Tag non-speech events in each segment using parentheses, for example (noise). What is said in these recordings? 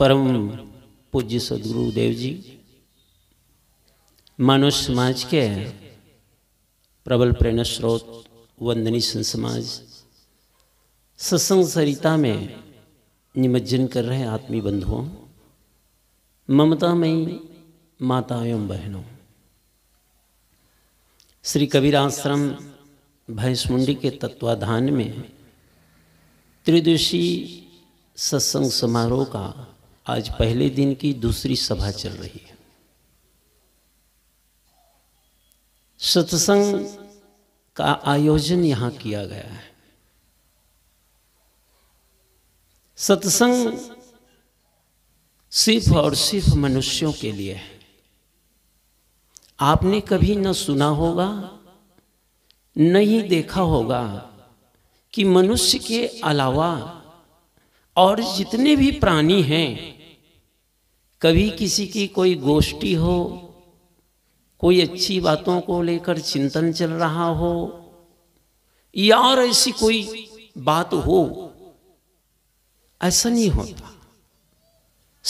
परम पूज्य सदगुरु देव जी मानव समाज के प्रबल प्रेरणा स्रोत वंदनी समाज सत्संग सरिता में निमज्जन कर रहे आत्मी बंधुओं ममता मई माता एवं बहनों श्री कबीर आश्रम मुंडी के तत्वाधान में त्रिदेशी सत्संग समारोह का आज पहले दिन की दूसरी सभा चल रही है सत्संग का आयोजन यहां किया गया है सत्संग सिर्फ और सिर्फ मनुष्यों के लिए है आपने कभी न सुना होगा नहीं देखा होगा कि मनुष्य के अलावा और जितने भी प्राणी हैं कभी किसी की कोई गोष्ठी हो कोई अच्छी बातों को लेकर चिंतन चल रहा हो या और ऐसी कोई बात हो ऐसा नहीं होता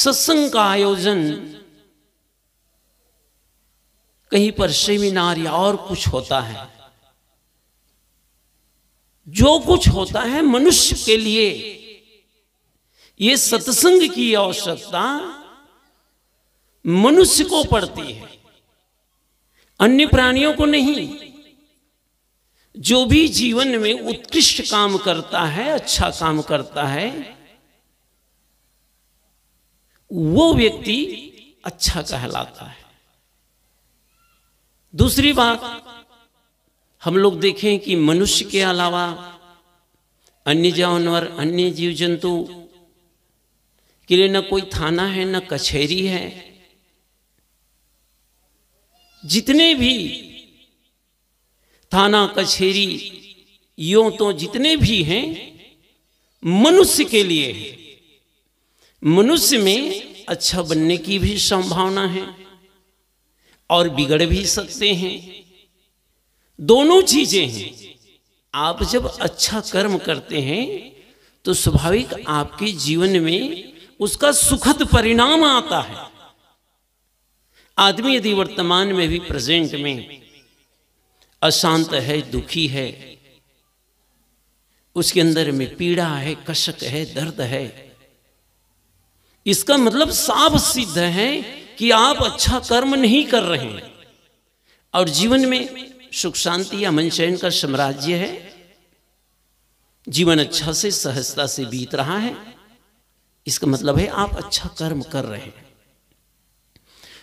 सत्संग का आयोजन कहीं पर सेमिनार या और कुछ होता है जो कुछ होता है मनुष्य के लिए ये सत्संग की आवश्यकता मनुष्य को पड़ती है अन्य प्राणियों को नहीं जो भी जीवन में उत्कृष्ट काम करता है अच्छा काम करता है वो व्यक्ति अच्छा कहलाता है दूसरी बात हम लोग देखें कि मनुष्य के अलावा अन्य जानवर अन्य जीव जंतु के लिए न कोई थाना है न कचहरी है जितने भी थाना कचहरी यो तो जितने भी हैं मनुष्य के लिए मनुष्य में अच्छा बनने की भी संभावना है और बिगड़ भी सकते हैं दोनों चीजें हैं आप जब अच्छा कर्म करते हैं तो स्वाभाविक आपके जीवन में उसका सुखद परिणाम आता है आदमी यदि वर्तमान में भी प्रेजेंट में अशांत है दुखी है उसके अंदर में पीड़ा है कशक है दर्द है इसका मतलब साफ सिद्ध है कि आप अच्छा कर्म नहीं कर रहे हैं और जीवन में सुख शांति या मन चयन का साम्राज्य है जीवन अच्छा से सहजता से बीत रहा है इसका मतलब है आप अच्छा कर्म कर रहे हैं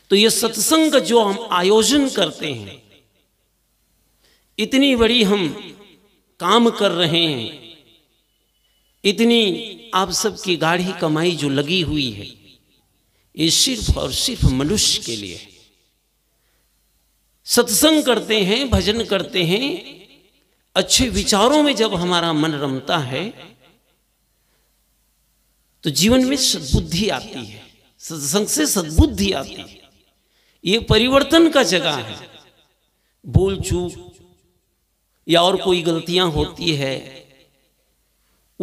तो ये सत्संग जो हम आयोजन करते हैं इतनी बड़ी हम काम कर रहे हैं इतनी आप सबकी गाढ़ी कमाई जो लगी हुई है ये सिर्फ और सिर्फ मनुष्य के लिए है सत्संग करते हैं भजन करते हैं अच्छे विचारों में जब हमारा मन रमता है तो जीवन में सद्बुद्धि आती है सत्संग से सद्बुद्धि आती है ये परिवर्तन का जगह है बोल चूक या और कोई गलतियां होती है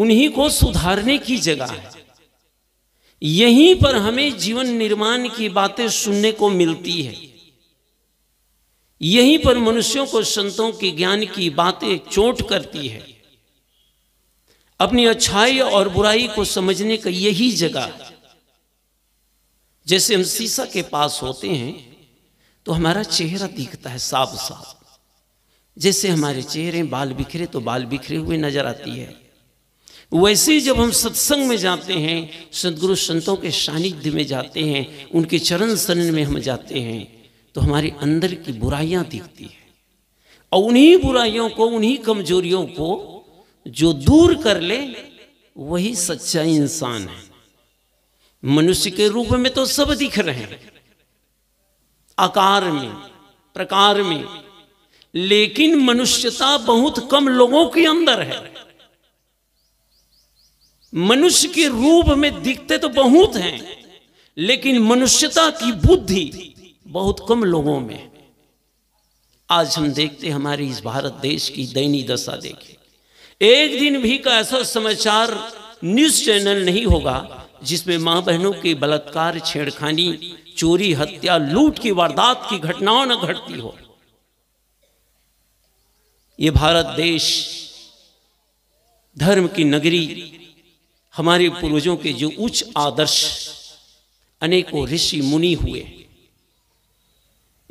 उन्हीं को सुधारने की जगह है यहीं पर हमें जीवन निर्माण की बातें सुनने को मिलती है यहीं पर मनुष्यों को संतों के ज्ञान की बातें चोट करती है अपनी अच्छाई और बुराई को समझने का यही जगह जैसे हम शीशा के पास होते हैं तो हमारा चेहरा दिखता है साफ साफ जैसे हमारे चेहरे बाल बिखरे तो बाल बिखरे हुए नजर आती है वैसे जब हम सत्संग में जाते हैं सदगुरु संतों के सानिध्य में जाते हैं उनके चरण शरण में हम जाते हैं तो हमारे अंदर की बुराइयां दिखती है और उन्हीं बुराइयों को उन्हीं कमजोरियों को जो दूर कर ले वही सच्चा इंसान है मनुष्य के रूप में तो सब दिख रहे हैं आकार में प्रकार में लेकिन मनुष्यता बहुत कम लोगों के अंदर है मनुष्य के रूप में दिखते तो बहुत हैं लेकिन मनुष्यता की बुद्धि बहुत कम लोगों में आज हम देखते हमारे इस भारत देश की दैनीय दशा देखें एक दिन भी का ऐसा समाचार न्यूज चैनल नहीं होगा जिसमें मां बहनों के बलात्कार छेड़खानी चोरी हत्या लूट की वारदात की घटनाओं न घटती हो ये भारत देश धर्म की नगरी हमारे पूर्वजों के जो उच्च आदर्श अनेकों ऋषि मुनि हुए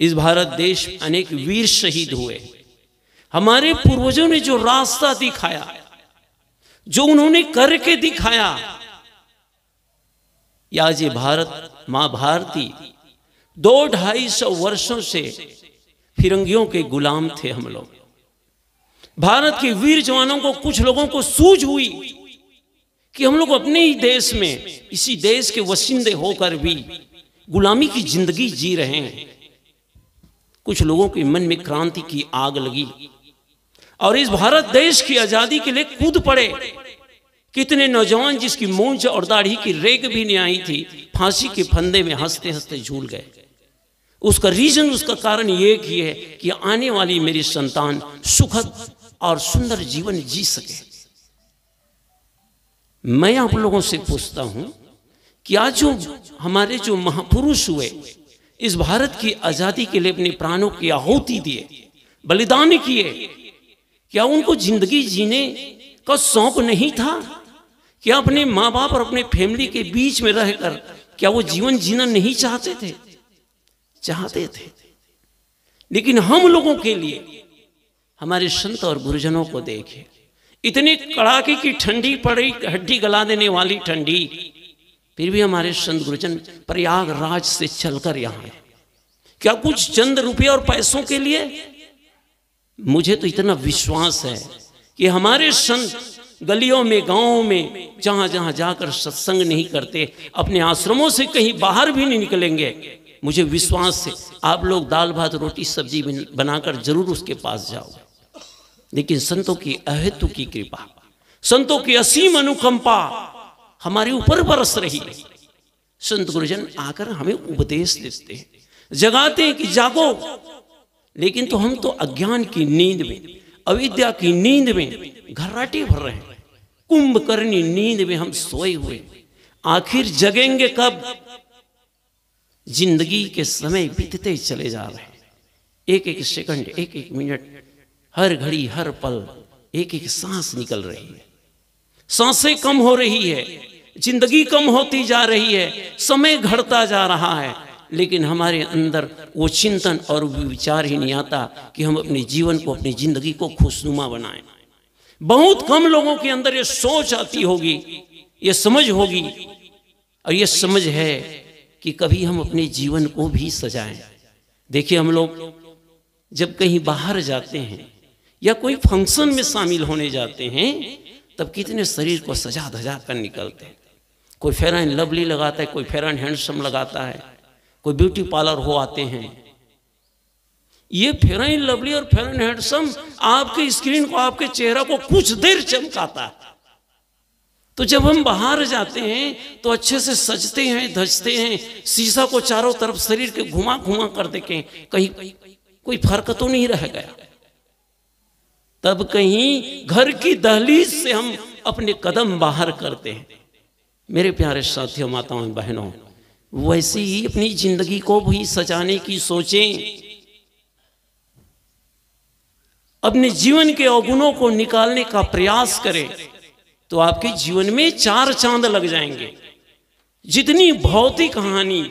इस भारत देश अनेक वीर शहीद हुए हमारे पूर्वजों ने जो रास्ता दिखाया जो उन्होंने करके दिखाया या ये भारत मां भारती दो ढाई सौ वर्षों से फिरंगियों के गुलाम थे हम लोग भारत के वीर जवानों को कुछ लोगों को सूझ हुई कि हम लोग अपने ही देश में इसी देश के वसिंदे होकर भी गुलामी की जिंदगी जी रहे हैं कुछ लोगों के मन में क्रांति की आग लगी और इस भारत देश की आज़ादी के लिए कूद पड़े कितने नौजवान जिसकी मूंछ और दाढ़ी की रेग भी नहीं आई थी फांसी के फंदे में हंसते हंसते झूल गए उसका रीजन उसका कारण ये ही है कि आने वाली मेरी संतान सुखद और सुंदर जीवन जी सके मैं आप लोगों से पूछता हूं कि आज जो हमारे जो महापुरुष हुए इस भारत की आजादी के लिए अपने प्राणों की आहुति दिए बलिदान किए क्या उनको जिंदगी जीने का शौक नहीं था क्या अपने माँ बाप और अपने फैमिली के बीच में रहकर क्या वो जीवन जीना नहीं चाहते थे चाहते थे लेकिन हम लोगों के लिए हमारे संत और गुरुजनों को देखे इतनी कड़ाके की ठंडी पड़ी हड्डी गला देने वाली ठंडी फिर भी हमारे संत गुरुजन प्रयागराज से चलकर यहां क्या कुछ चंद रुपये और पैसों के लिए मुझे तो इतना विश्वास है कि हमारे संत गलियों में गांवों में जहां जहां जाकर सत्संग नहीं करते अपने आश्रमों से कहीं बाहर भी नहीं निकलेंगे मुझे विश्वास से आप लोग दाल भात रोटी सब्जी बनाकर जरूर उसके पास जाओ लेकिन संतों की अहेतु की कृपा संतों की असीम अनुकंपा हमारे ऊपर बरस रही है संत गुरुजन आकर हमें उपदेश देते हैं जगाते हैं कि जागो लेकिन तो हम तो अज्ञान की नींद में अविद्या की नींद में घर्राटे भर रहे हैं कुंभकर्णी नींद में हम सोए हुए आखिर जगेंगे कब जिंदगी के समय बीतते चले जा रहे हैं एक एक सेकंड एक एक मिनट हर घड़ी हर पल एक एक सांस निकल रही है सांसें कम हो रही है जिंदगी कम होती जा रही है समय घटता जा रहा है लेकिन हमारे अंदर वो चिंतन और विचार ही नहीं आता कि हम अपने जीवन को अपनी ज़िंदगी को खुशनुमा बनाएं बहुत कम लोगों के अंदर ये सोच आती होगी ये समझ होगी और ये समझ है कि कभी हम अपने जीवन को भी सजाएं देखिए हम लोग जब कहीं बाहर जाते हैं या कोई फंक्शन में शामिल होने जाते हैं तब कितने शरीर को सजा धजा कर निकलते हैं कोई फेरन लवली लगाता है कोई फेरन हैंडसम लगाता है कोई ब्यूटी पार्लर हो आते हैं ये फेराइन लवली और फेराइन हैंडसम आपके स्क्रीन को आपके चेहरा को कुछ देर चमकाता है तो जब हम बाहर जाते हैं तो अच्छे से सजते हैं धजते हैं शीशा को चारों तरफ शरीर के घुमा घुमा कर देखें कहीं कोई फर्क तो नहीं रह गया तब कहीं घर की दहलीज से हम अपने कदम बाहर करते हैं मेरे प्यारे साथियों माताओं बहनों वैसे ही अपनी जिंदगी को भी सजाने की सोचें अपने जीवन के अवगुणों को निकालने का प्रयास करें तो आपके जीवन में चार चांद लग जाएंगे जितनी भौतिक हानि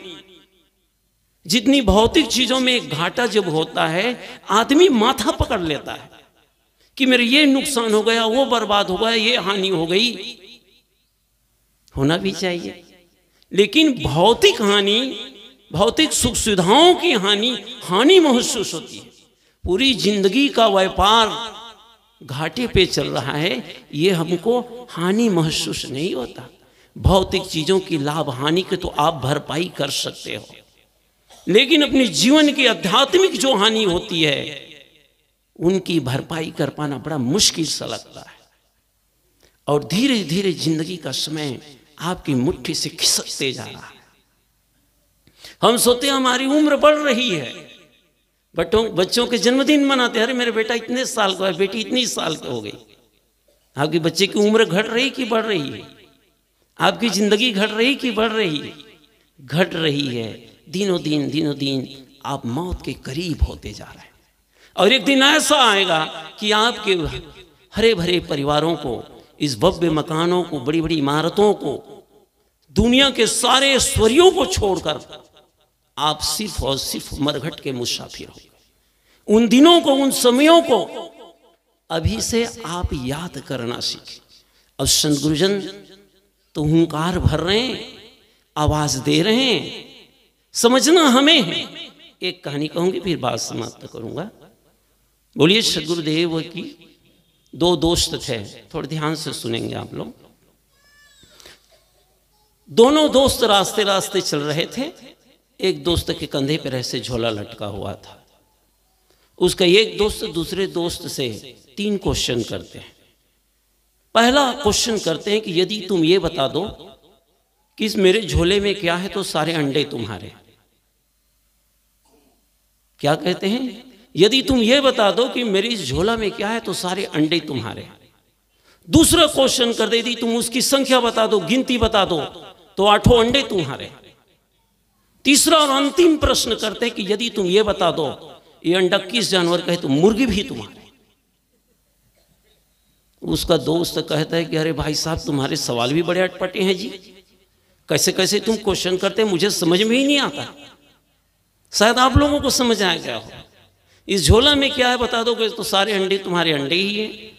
जितनी भौतिक चीजों में घाटा जब होता है आदमी माथा पकड़ लेता है कि मेरे ये नुकसान हो गया वो बर्बाद हो गया ये हानि हो गई होना भी चाहिए लेकिन भौतिक हानि भौतिक सुख सुविधाओं की हानि हानि महसूस होती है पूरी जिंदगी का व्यापार घाटे पे चल रहा है ये हमको हानि महसूस नहीं होता भौतिक चीजों की लाभ हानि के तो आप भरपाई कर सकते हो लेकिन अपने जीवन की आध्यात्मिक जो हानि होती है उनकी भरपाई कर पाना बड़ा मुश्किल सा लगता है और धीरे धीरे जिंदगी का समय आपकी मुट्ठी से खिसकते जा रहा है हम सोते हमारी उम्र बढ़ रही है बटों बच्चों के जन्मदिन मनाते अरे मेरे बेटा इतने साल का है बेटी इतनी साल का हो गई आपके बच्चे की उम्र घट रही कि बढ़ रही है आपकी जिंदगी घट रही कि बढ़ रही है घट रही है दिनों दिन दिनों दिन आप मौत के करीब होते जा रहे हैं और एक दिन ऐसा आएगा कि आपके हरे भरे परिवारों को इस भव्य मकानों को बड़ी बड़ी इमारतों को दुनिया के सारे स्वरियों को छोड़कर आप सिर्फ और सिर्फ मरघट के मुसाफिर हो उन दिनों को उन समयों को अभी से आप याद करना सीखे अब संत गुरुजन तो हंकार भर रहे हैं आवाज दे रहे हैं समझना हमें है एक कहानी कहूंगी फिर बात समाप्त करूंगा बोलिए सदगुरुदेव की दो दोस्त थे थोड़े ध्यान से सुनेंगे आप लोग दोनों दोस्त रास्ते रास्ते चल रहे थे एक दोस्त के कंधे पर ऐसे झोला लटका हुआ था उसका एक दोस्त दूसरे दोस्त से तीन क्वेश्चन करते हैं पहला क्वेश्चन करते हैं कि यदि तुम ये बता दो कि इस मेरे झोले में क्या है तो सारे अंडे तुम्हारे क्या कहते हैं यदि तुम ये बता दो कि मेरे इस झोला में क्या है तो सारे अंडे तुम्हारे दूसरा क्वेश्चन कर दे दी तुम उसकी संख्या बता दो गिनती बता दो तो आठों अंडे तुम्हारे तीसरा और अंतिम प्रश्न करते हैं कि यदि तुम ये बता दो ये अंडा किस जानवर का है तो मुर्गी भी तुम्हारे उसका दोस्त कहता है कि अरे भाई साहब तुम्हारे सवाल भी बड़े अटपटे हैं जी कैसे कैसे तुम क्वेश्चन करते मुझे समझ में ही नहीं आता शायद आप लोगों को समझ आया गया हो इस झोला में क्या है बता दो तो सारे अंडे तुम्हारे अंडे ही हैं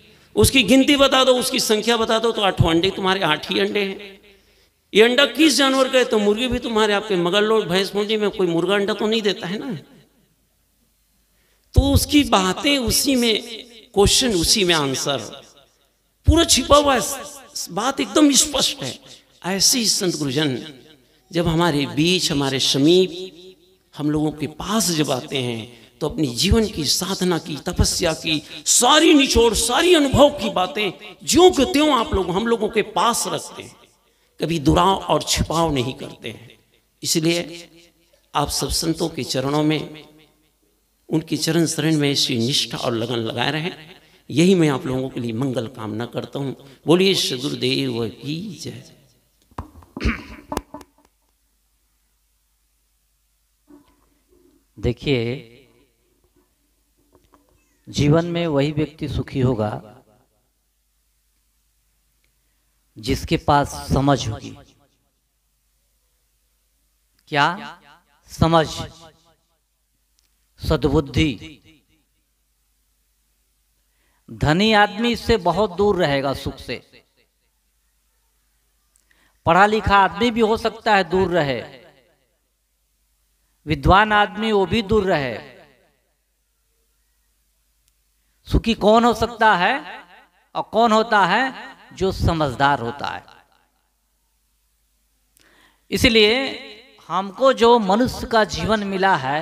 उसकी गिनती बता दो उसकी संख्या बता दो तो आठों अंडे तुम्हारे आठ ही अंडे हैं ये अंडा किस जानवर का है तो मुर्गी भी तुम्हारे आपके मगर लोग भैंस मुंडी में कोई मुर्गा अंडा तो नहीं देता है ना तो उसकी बातें उसी में क्वेश्चन उसी में आंसर पूरा छिपा हुआ बात एकदम स्पष्ट है ऐसे ही संत गुरुजन जब हमारे बीच हमारे समीप हम लोगों के पास जब आते हैं तो अपनी जीवन की साधना की तपस्या की सारी निचोड़ सारी अनुभव की बातें ज्यो के त्यों आप लोग हम लोगों के पास रखते हैं कभी दुराव और छिपाव नहीं करते हैं इसलिए आप सब संतों के चरणों में उनके चरण शरण में ऐसी निष्ठा और लगन लगाए रहे यही मैं आप लोगों के लिए मंगल कामना करता हूं बोलिए सदुरदेव की जय देखिए जीवन में वही व्यक्ति सुखी होगा जिसके पास समझ होगी क्या समझ सद्बुद्धि धनी आदमी इससे बहुत दूर रहेगा सुख से पढ़ा लिखा आदमी भी हो सकता है दूर रहे विद्वान आदमी वो भी दूर रहे सुखी कौन हो सकता है और कौन होता है जो समझदार होता है इसलिए हमको जो मनुष्य का जीवन मिला है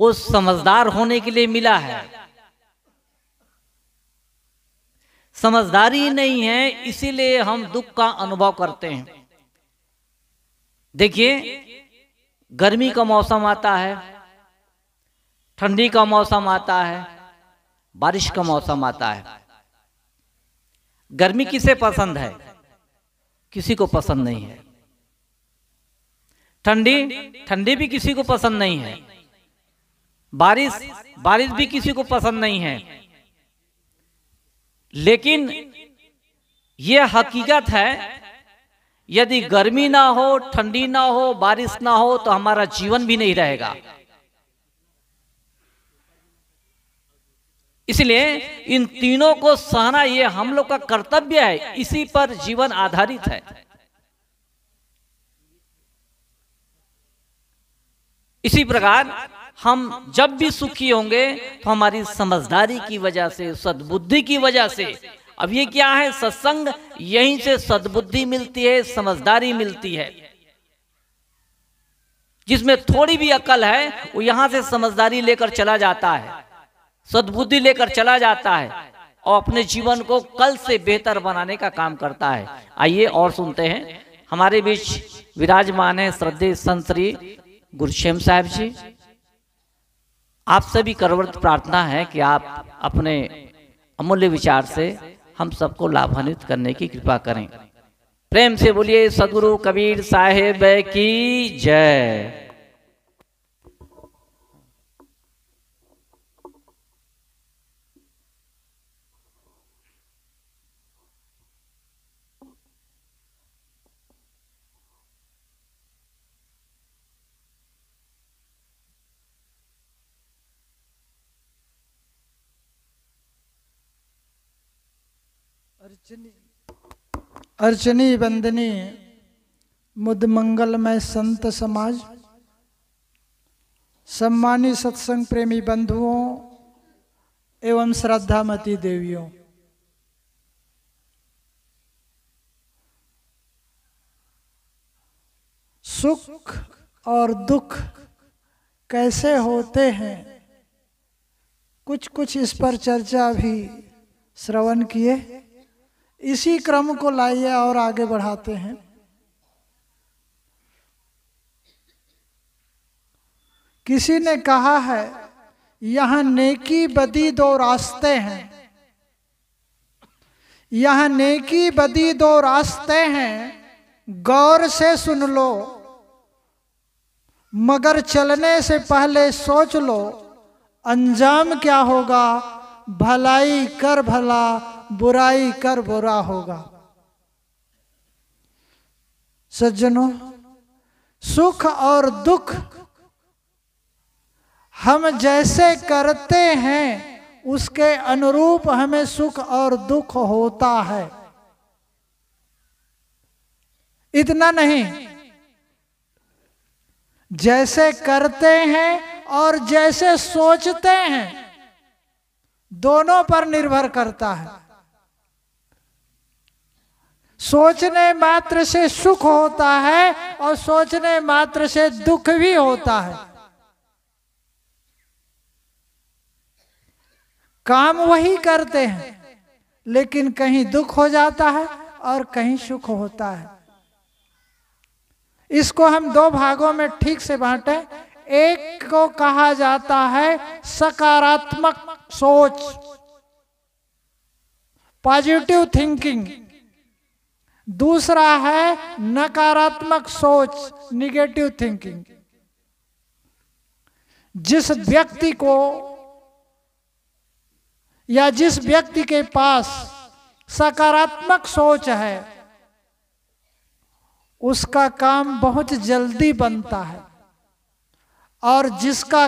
वो समझदार होने के लिए मिला है समझदारी नहीं है इसीलिए हम दुख का अनुभव करते हैं देखिए गर्मी का मौसम आता है ठंडी का मौसम आता है बारिश का मौसम आता है गर्मी किसे पसंद है किसी को पसंद नहीं है ठंडी ठंडी भी किसी को पसंद नहीं है बारिश बारिश भी किसी को पसंद नहीं है लेकिन यह हकीकत है यदि गर्मी ना हो ठंडी ना हो बारिश ना हो तो हमारा जीवन भी नहीं रहेगा इसलिए इन तीनों को सहना ये हम लोग का कर्तव्य है इसी पर जीवन आधारित है इसी प्रकार हम जब भी सुखी होंगे तो हमारी समझदारी की वजह से सद्बुद्धि की वजह से अब ये क्या है सत्संग यहीं से सद्बुद्धि मिलती है समझदारी मिलती है जिसमें थोड़ी भी अकल है वो यहां से समझदारी लेकर चला जाता है सद्बुद्धि लेकर चला जाता है और अपने जीवन को कल से बेहतर बनाने का काम करता है आइए और सुनते हैं हमारे बीच विराजमान है श्रद्धे संत श्री गुरुशेम साहब जी आप सभी करवृत प्रार्थना है कि आप अपने अमूल्य विचार से हम सबको लाभान्वित करने की कृपा करें प्रेम से बोलिए सदगुरु कबीर साहेब की जय अर्चनी वंदनी मुद मंगलमय संत समाज सम्मानी सत्संग प्रेमी बंधुओं एवं श्रद्धामती देवियों सुख और दुख कैसे होते हैं कुछ कुछ इस पर चर्चा भी श्रवण किए इसी क्रम को लाइए और आगे बढ़ाते हैं किसी ने कहा है यहां नेकी बदी दो रास्ते हैं यहां नेकी बदी दो रास्ते हैं गौर से सुन लो मगर चलने से पहले सोच लो अंजाम क्या होगा भलाई कर भला बुराई कर बुरा होगा सज्जनों सुख और दुख हम जैसे करते हैं उसके अनुरूप हमें सुख और दुख होता है इतना नहीं जैसे करते हैं और जैसे सोचते हैं दोनों पर निर्भर करता है सोचने मात्र से सुख होता है और सोचने मात्र से दुख भी होता है काम वही करते हैं लेकिन कहीं दुख हो जाता है और कहीं सुख होता है इसको हम दो भागों में ठीक से बांटें एक को कहा जाता है सकारात्मक सोच पॉजिटिव थिंकिंग दूसरा है नकारात्मक सोच निगेटिव थिंकिंग जिस व्यक्ति को या जिस व्यक्ति के पास सकारात्मक सोच है उसका काम बहुत जल्दी बनता है और जिसका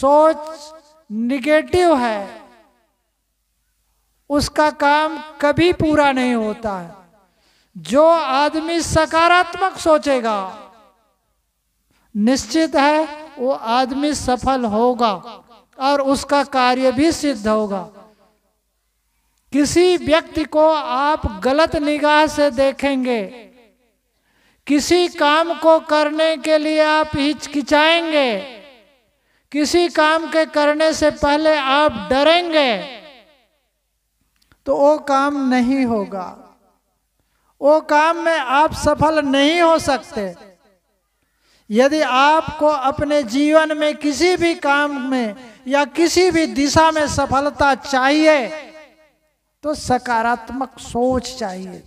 सोच निगेटिव है उसका काम कभी पूरा नहीं होता है जो आदमी सकारात्मक सोचेगा निश्चित है वो आदमी सफल होगा और उसका कार्य भी सिद्ध होगा किसी व्यक्ति को आप गलत निगाह से देखेंगे किसी काम को करने के लिए आप हिचकिचाएंगे किसी काम के करने से पहले आप डरेंगे तो वो काम नहीं होगा वो काम में आप सफल नहीं हो सकते यदि आपको अपने जीवन में किसी भी काम में या किसी भी दिशा में सफलता चाहिए तो सकारात्मक सोच चाहिए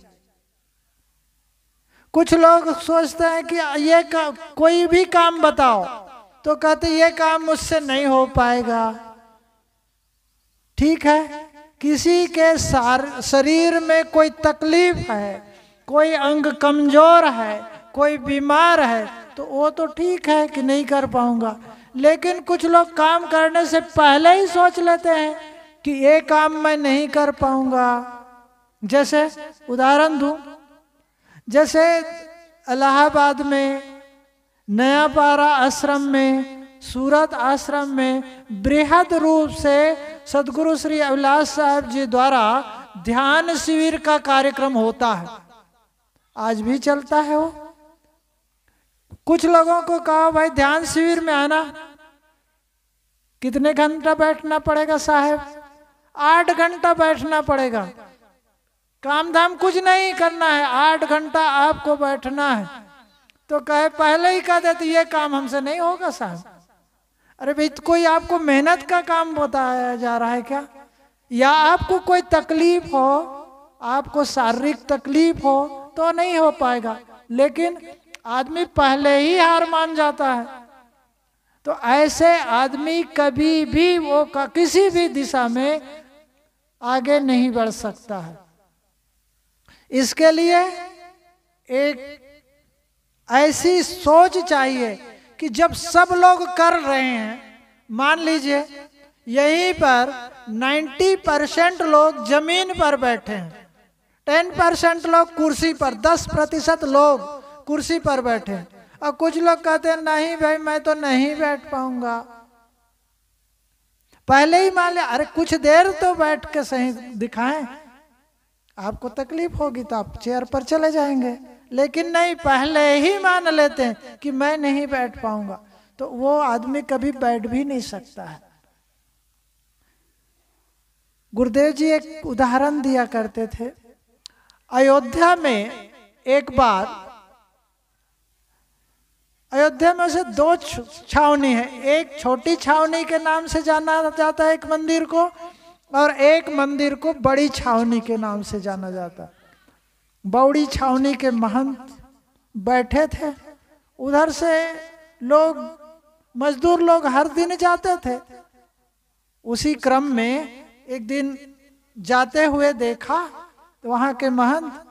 कुछ लोग सोचते हैं कि ये कोई भी काम बताओ तो कहते ये काम मुझसे नहीं हो पाएगा ठीक है किसी के शरीर में कोई तकलीफ है कोई अंग कमजोर है कोई बीमार है तो वो तो ठीक है कि नहीं कर पाऊंगा लेकिन कुछ लोग काम करने से पहले ही सोच लेते हैं कि ये काम मैं नहीं कर पाऊंगा जैसे उदाहरण दू जैसे इलाहाबाद में नया पारा आश्रम में सूरत आश्रम में बृहद रूप से सदगुरु श्री अविलास साहब जी द्वारा ध्यान शिविर का कार्यक्रम होता है आज भी चलता है वो कुछ लोगों को कहा भाई ध्यान शिविर में आना कितने घंटा बैठना पड़ेगा साहेब आठ घंटा बैठना पड़ेगा काम धाम कुछ नहीं करना है आठ घंटा आपको बैठना है तो कहे पहले ही कह देते ये काम हमसे नहीं होगा साहब अरे भाई कोई आपको मेहनत का काम बताया जा रहा है क्या या आपको कोई तकलीफ हो आपको शारीरिक तकलीफ हो तो नहीं हो पाएगा लेकिन आदमी पहले ही हार मान जाता है तो ऐसे आदमी कभी भी वो किसी भी दिशा में आगे नहीं बढ़ सकता है इसके लिए एक ऐसी सोच चाहिए कि जब सब लोग कर रहे हैं मान लीजिए यहीं पर 90 परसेंट लोग जमीन पर बैठे हैं टेन परसेंट लोग कुर्सी पर दस प्रतिशत लोग कुर्सी पर बैठे और कुछ लोग कहते हैं नहीं भाई मैं तो नहीं बैठ पाऊंगा पहले ही मान लिया अरे कुछ देर तो बैठ के सही दिखाएं आपको तकलीफ होगी तो आप चेयर पर चले जाएंगे लेकिन नहीं पहले ही मान लेते हैं कि मैं नहीं बैठ पाऊंगा तो वो आदमी कभी बैठ भी नहीं सकता है गुरुदेव जी एक उदाहरण दिया करते थे अयोध्या में एक बार अयोध्या में से दो छावनी है एक छोटी छावनी के नाम से जाना जाता है एक मंदिर को और एक मंदिर को बड़ी छावनी के नाम से जाना जाता है बौड़ी छावनी के महंत बैठे थे उधर से लोग मजदूर लोग हर दिन जाते थे उसी क्रम में एक दिन जाते हुए देखा तो वहां के महंत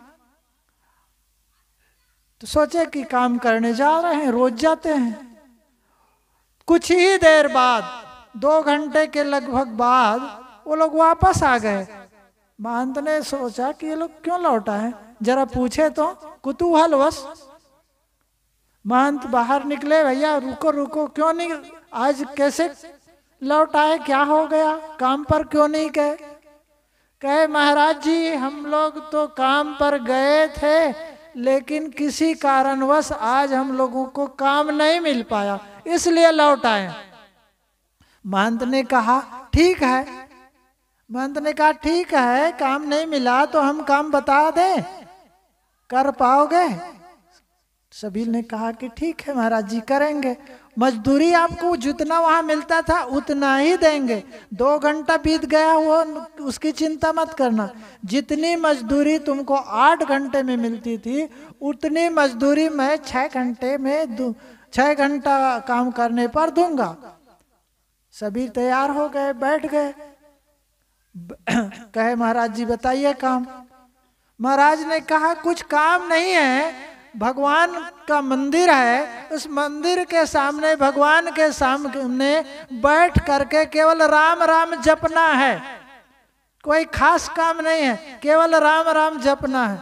तो सोचे कि काम करने जा रहे हैं रोज जाते हैं कुछ ही देर बाद दो घंटे के लगभग बाद वो लोग वापस आ गए महंत ने सोचा कि ये लोग क्यों लौटा है जरा पूछे तो बस महंत बाहर निकले भैया रुको रुको क्यों नहीं आज कैसे लौट आए क्या हो गया काम पर क्यों नहीं गए कहे महाराज जी हम लोग तो काम पर गए थे लेकिन किसी कारणवश आज हम लोगों को काम नहीं मिल पाया इसलिए लौट आए महंत ने कहा ठीक है महंत ने कहा ठीक है काम नहीं मिला तो हम काम बता दें कर पाओगे सभी ने कहा कि ठीक है महाराज जी करेंगे मजदूरी आपको जितना वहाँ मिलता था उतना ही देंगे दो घंटा बीत गया वो उसकी चिंता मत करना जितनी मजदूरी तुमको आठ घंटे में मिलती थी उतनी मजदूरी मैं छः घंटे में छः घंटा काम करने पर दूंगा सभी तैयार हो गए बैठ गए कहे महाराज जी बताइए काम महाराज ने कहा कुछ काम नहीं है भगवान का मंदिर है उस मंदिर के सामने भगवान के सामने बैठ करके केवल राम राम जपना है कोई खास काम नहीं है केवल राम राम जपना है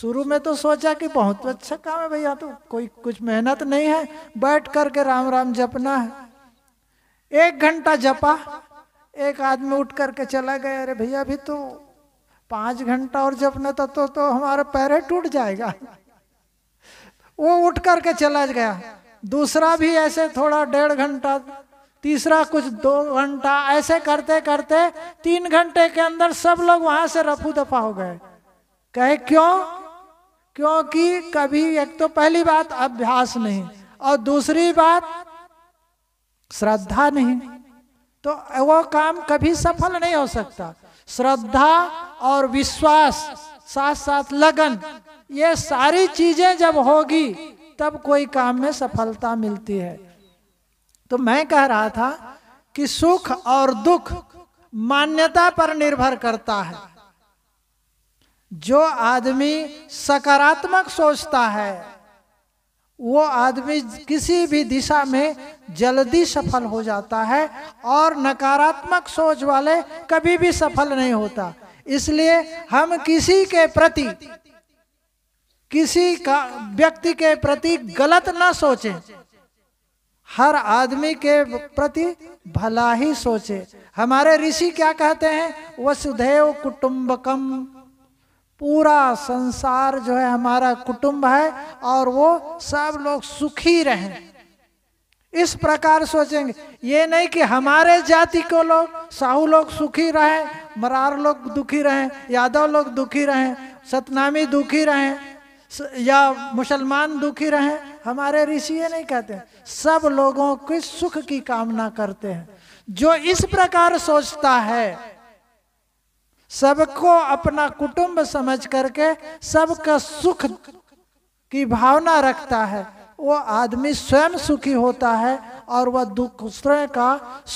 शुरू में तो सोचा कि बहुत अच्छा काम है भैया तो कोई कुछ मेहनत नहीं है बैठ करके राम राम जपना है एक घंटा जपा एक आदमी उठ करके चला गया अरे भैया भी तो पांच घंटा और जपना था तो, तो हमारा पैर टूट जाएगा वो उठ करके चला गया दूसरा भी ऐसे थोड़ा डेढ़ घंटा तीसरा कुछ दो घंटा ऐसे करते करते तीन घंटे के अंदर सब लोग वहां से रफू दफा हो गए कहे क्यों क्योंकि कभी एक तो पहली बात अभ्यास नहीं और दूसरी बात श्रद्धा नहीं तो वो काम कभी सफल नहीं हो सकता श्रद्धा और विश्वास साथ साथ लगन ये सारी चीजें जब होगी तब कोई काम में सफलता मिलती है तो मैं कह रहा था कि सुख और दुख मान्यता पर निर्भर करता है जो आदमी सकारात्मक सोचता है वो आदमी किसी भी दिशा में जल्दी सफल हो जाता है और नकारात्मक सोच वाले कभी भी सफल नहीं होता इसलिए हम किसी के प्रति किसी का व्यक्ति के प्रति गलत ना सोचे हर आदमी के प्रति भला ही सोचे हमारे ऋषि क्या कहते हैं वसुधैव कुटुंबकम पूरा संसार जो है हमारा कुटुंब है और वो सब लोग सुखी रहें इस प्रकार सोचेंगे ये नहीं कि हमारे जाति को लोग साहू लोग सुखी रहें मरार लोग दुखी रहें यादव लोग दुखी रहें सतनामी दुखी रहें या मुसलमान दुखी रहे हमारे ऋषि ये नहीं कहते सब लोगों के सुख की कामना करते हैं जो इस प्रकार सोचता है सबको अपना कुटुंब समझ करके सबका सुख की भावना रखता है वो आदमी स्वयं सुखी होता है और वह दूसरे का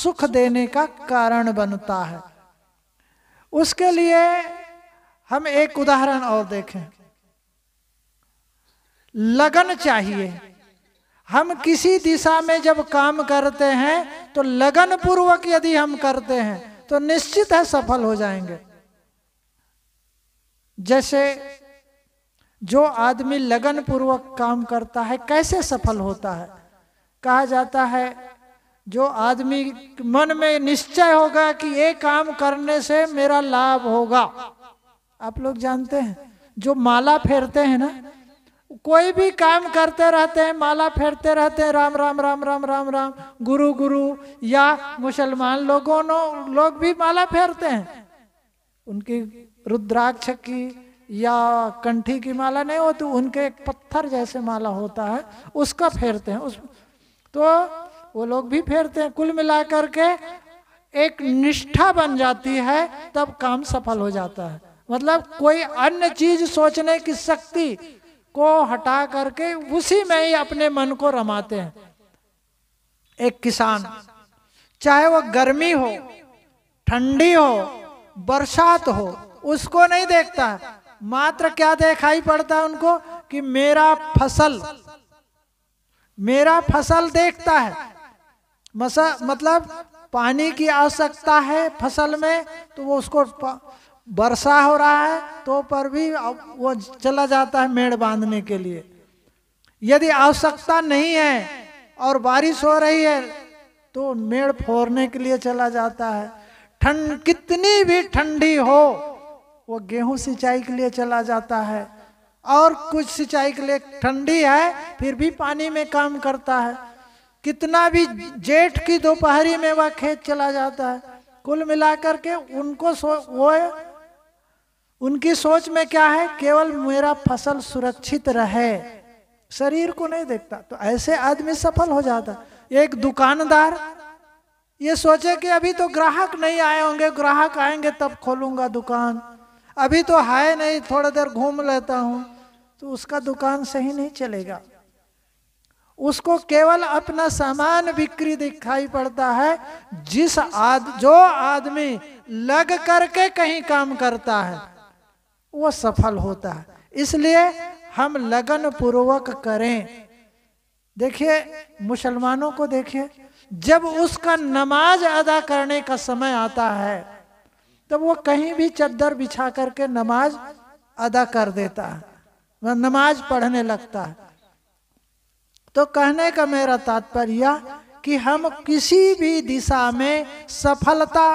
सुख देने का कारण बनता है उसके लिए हम एक उदाहरण और देखें लगन चाहिए हम किसी दिशा में जब काम करते हैं तो लगन पूर्वक यदि हम करते हैं तो निश्चित है सफल हो जाएंगे जैसे जो आदमी लगन पूर्वक काम करता है कैसे सफल होता है कहा जाता है जो आदमी मन में निश्चय होगा कि ये काम करने से मेरा लाभ होगा आप लोग जानते हैं जो माला फेरते हैं ना कोई भी काम करते रहते हैं माला फेरते रहते हैं राम राम राम राम राम राम गुरु गुरु या मुसलमान लोगों लोग भी माला फेरते हैं उनकी रुद्राक्ष की या कंठी की माला नहीं होती उनके एक पत्थर जैसे माला होता है उसका फेरते हैं उस तो वो लोग भी फेरते हैं कुल मिलाकर के एक निष्ठा बन जाती है तब काम सफल हो जाता है मतलब कोई अन्य चीज सोचने की शक्ति को हटा करके उसी में ही अपने मन को रमाते हैं एक किसान चाहे वो गर्मी हो ठंडी हो बरसात हो उसको नहीं देखता है मात्र क्या दिखाई पड़ता है उनको कि मेरा फसल मेरा फसल देखता है मसा मतलब पानी की आवश्यकता है फसल में तो वो उसको वर्षा हो रहा है तो पर भी वो चला जाता है मेड़ बांधने के लिए यदि आवश्यकता नहीं है और बारिश हो रही है तो मेड़ फोड़ने के लिए चला जाता है ठंड कितनी भी ठंडी हो वो गेहूं सिंचाई के लिए चला जाता है और कुछ सिंचाई के लिए ठंडी है फिर भी पानी में काम करता है कितना भी जेठ की दोपहरी में वह खेत चला जाता है कुल मिलाकर के उनको वो उनकी सोच में क्या है केवल मेरा फसल सुरक्षित रहे शरीर को नहीं देखता तो ऐसे आदमी सफल हो जाता एक दुकानदार ये सोचे कि अभी तो ग्राहक नहीं आए होंगे ग्राहक आएंगे तब खोलूंगा दुकान अभी तो है नहीं थोड़ा देर घूम लेता हूं तो उसका दुकान सही नहीं चलेगा उसको केवल अपना सामान बिक्री दिखाई पड़ता है जिस आद जो आदमी लग करके कहीं काम करता है वो सफल होता है इसलिए हम लगन पूर्वक करें देखिए मुसलमानों को देखिए जब उसका नमाज अदा करने का समय आता है तब वो कहीं भी चद्दर बिछा करके नमाज अदा कर देता है वह नमाज पढ़ने लगता है तो कहने का मेरा तात्पर्य कि हम किसी भी दिशा में सफलता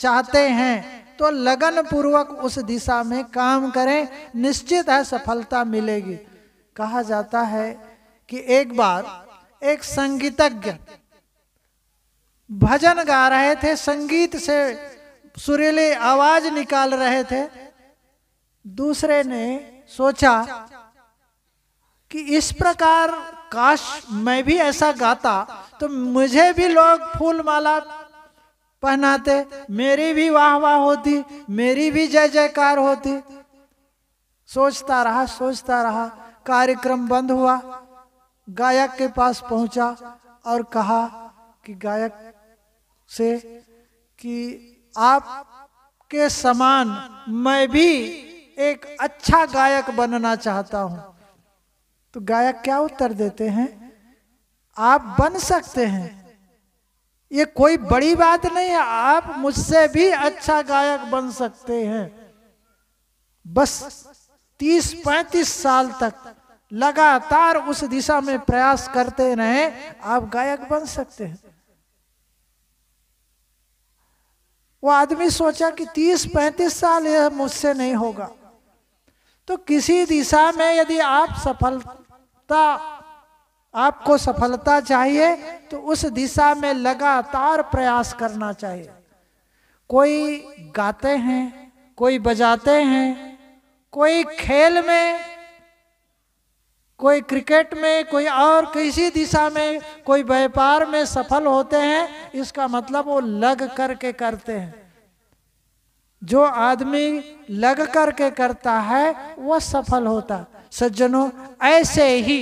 चाहते हैं तो लगन पूर्वक उस दिशा में काम करें निश्चित है सफलता मिलेगी कहा जाता है कि एक बार एक संगीतज्ञ भजन गा रहे थे संगीत से सुरीली आवाज निकाल रहे थे दूसरे ने सोचा कि इस प्रकार काश मैं भी ऐसा गाता तो मुझे भी लोग फूल माला पहनाते मेरी भी वाह वाह होती मेरी भी जय जयकार होती सोचता रहा सोचता रहा कार्यक्रम बंद हुआ गायक के पास पहुंचा और कहा कि गायक से कि आप के समान मैं भी एक अच्छा गायक बनना चाहता हूं तो गायक क्या उत्तर देते हैं आप बन सकते हैं ये कोई बड़ी बात नहीं है आप मुझसे भी अच्छा गायक बन सकते हैं बस तीस पैंतीस साल तक लगातार उस दिशा में प्रयास करते रहे आप गायक बन सकते हैं वो आदमी सोचा कि तीस पैंतीस साल यह मुझसे नहीं होगा तो किसी दिशा में यदि आप सफलता आपको सफलता चाहिए तो उस दिशा में लगातार प्रयास करना चाहिए कोई गाते हैं कोई बजाते हैं कोई खेल में कोई क्रिकेट में कोई और किसी दिशा में कोई व्यापार में सफल होते हैं इसका मतलब वो लग करके करते हैं जो आदमी लग करके करता है वह सफल होता सज्जनों ऐसे ही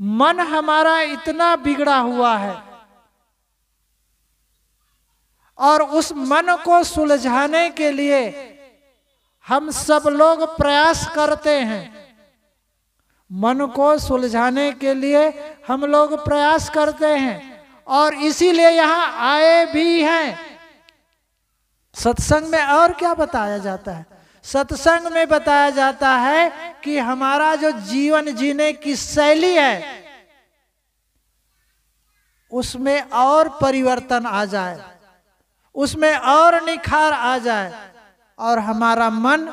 मन हमारा इतना बिगड़ा हुआ है और उस मन को सुलझाने के लिए हम सब लोग प्रयास करते हैं मन को सुलझाने के लिए हम लोग प्रयास करते हैं और इसीलिए यहां आए भी हैं सत्संग में और क्या बताया जाता है सत्संग में बताया जाता है कि हमारा जो जीवन जीने की शैली है उसमें और परिवर्तन आ जाए उसमें और निखार आ जाए और हमारा मन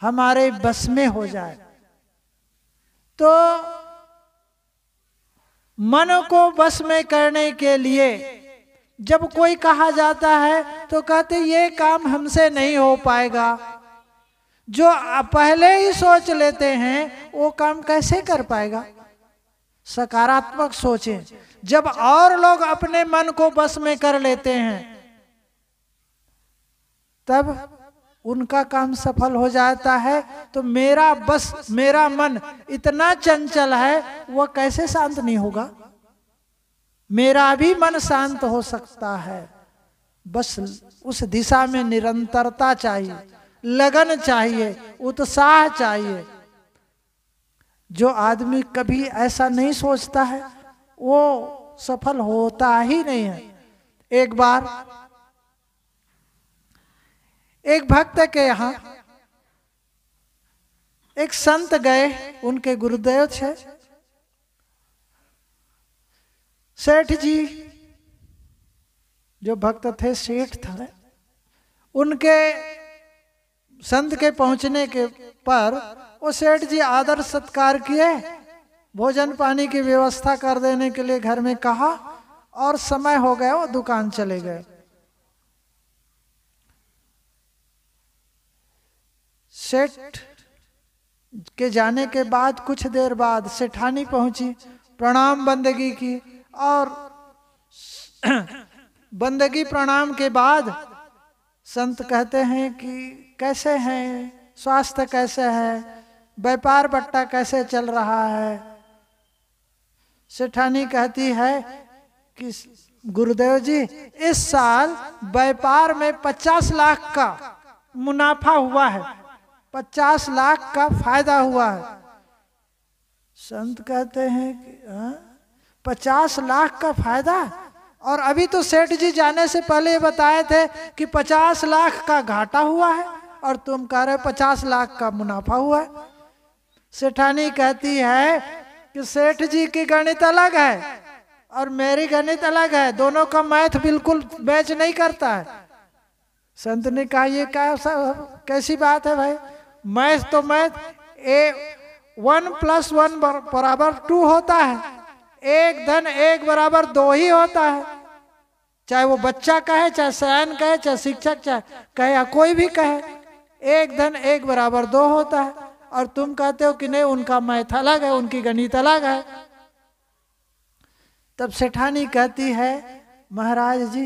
हमारे बस में हो जाए तो मन को बस में करने के लिए जब कोई कहा जाता है तो कहते ये काम हमसे नहीं हो पाएगा जो पहले ही सोच लेते हैं वो काम कैसे कर पाएगा सकारात्मक सोचें जब और लोग अपने मन को बस में कर लेते हैं तब उनका काम सफल हो जाता है तो मेरा बस मेरा मन इतना चंचल है वह कैसे शांत नहीं होगा मेरा भी मन शांत हो सकता है बस उस दिशा में निरंतरता चाहिए लगन चाहिए उत्साह चाहिए जो आदमी कभी ऐसा नहीं सोचता है वो सफल होता ही नहीं है एक बार एक भक्त के यहां एक संत गए उनके गुरुदेव थे सेठ जी जो भक्त थे सेठ था उनके संत के पहुंचने के पर वो सेठ जी आदर सत्कार किए भोजन पानी की व्यवस्था कर देने के लिए घर में कहा और समय हो गया वो दुकान चले गए सेठ के जाने के बाद कुछ देर बाद सेठानी पहुंची प्रणाम बंदगी की और बंदगी प्रणाम के बाद संत कहते हैं कि कैसे हैं स्वास्थ्य कैसे है व्यापार बट्टा कैसे चल रहा है सेठानी कहती है कि गुरुदेव जी इस साल व्यापार में पचास लाख का मुनाफा हुआ है पचास लाख का फायदा हुआ है संत कहते हैं कि आ? हाँ? पचास लाख का फायदा और अभी तो सेठ जी जाने से पहले बताए थे कि पचास लाख का घाटा हुआ है और तुम कह रहे हो पचास लाख का मुनाफा हुआ है सेठानी कहती है कि सेठ जी की गणित अलग है और मेरी गणित अलग है दोनों का मैथ बिल्कुल मैच नहीं करता है संत ने कहा ये क्या कैसी बात है भाई मैथ तो math a one plus one बराबर टू होता है एक धन एक बराबर दो ही होता है चाहे वो बच्चा कहे चाहे सयान कहे चाहे शिक्षक चाहे कहे या कोई भी कहे एक धन एक बराबर दो होता है और तुम कहते हो कि नहीं उनका मैथ अलग है उनकी गणित अलग है तब सेठानी कहती है महाराज जी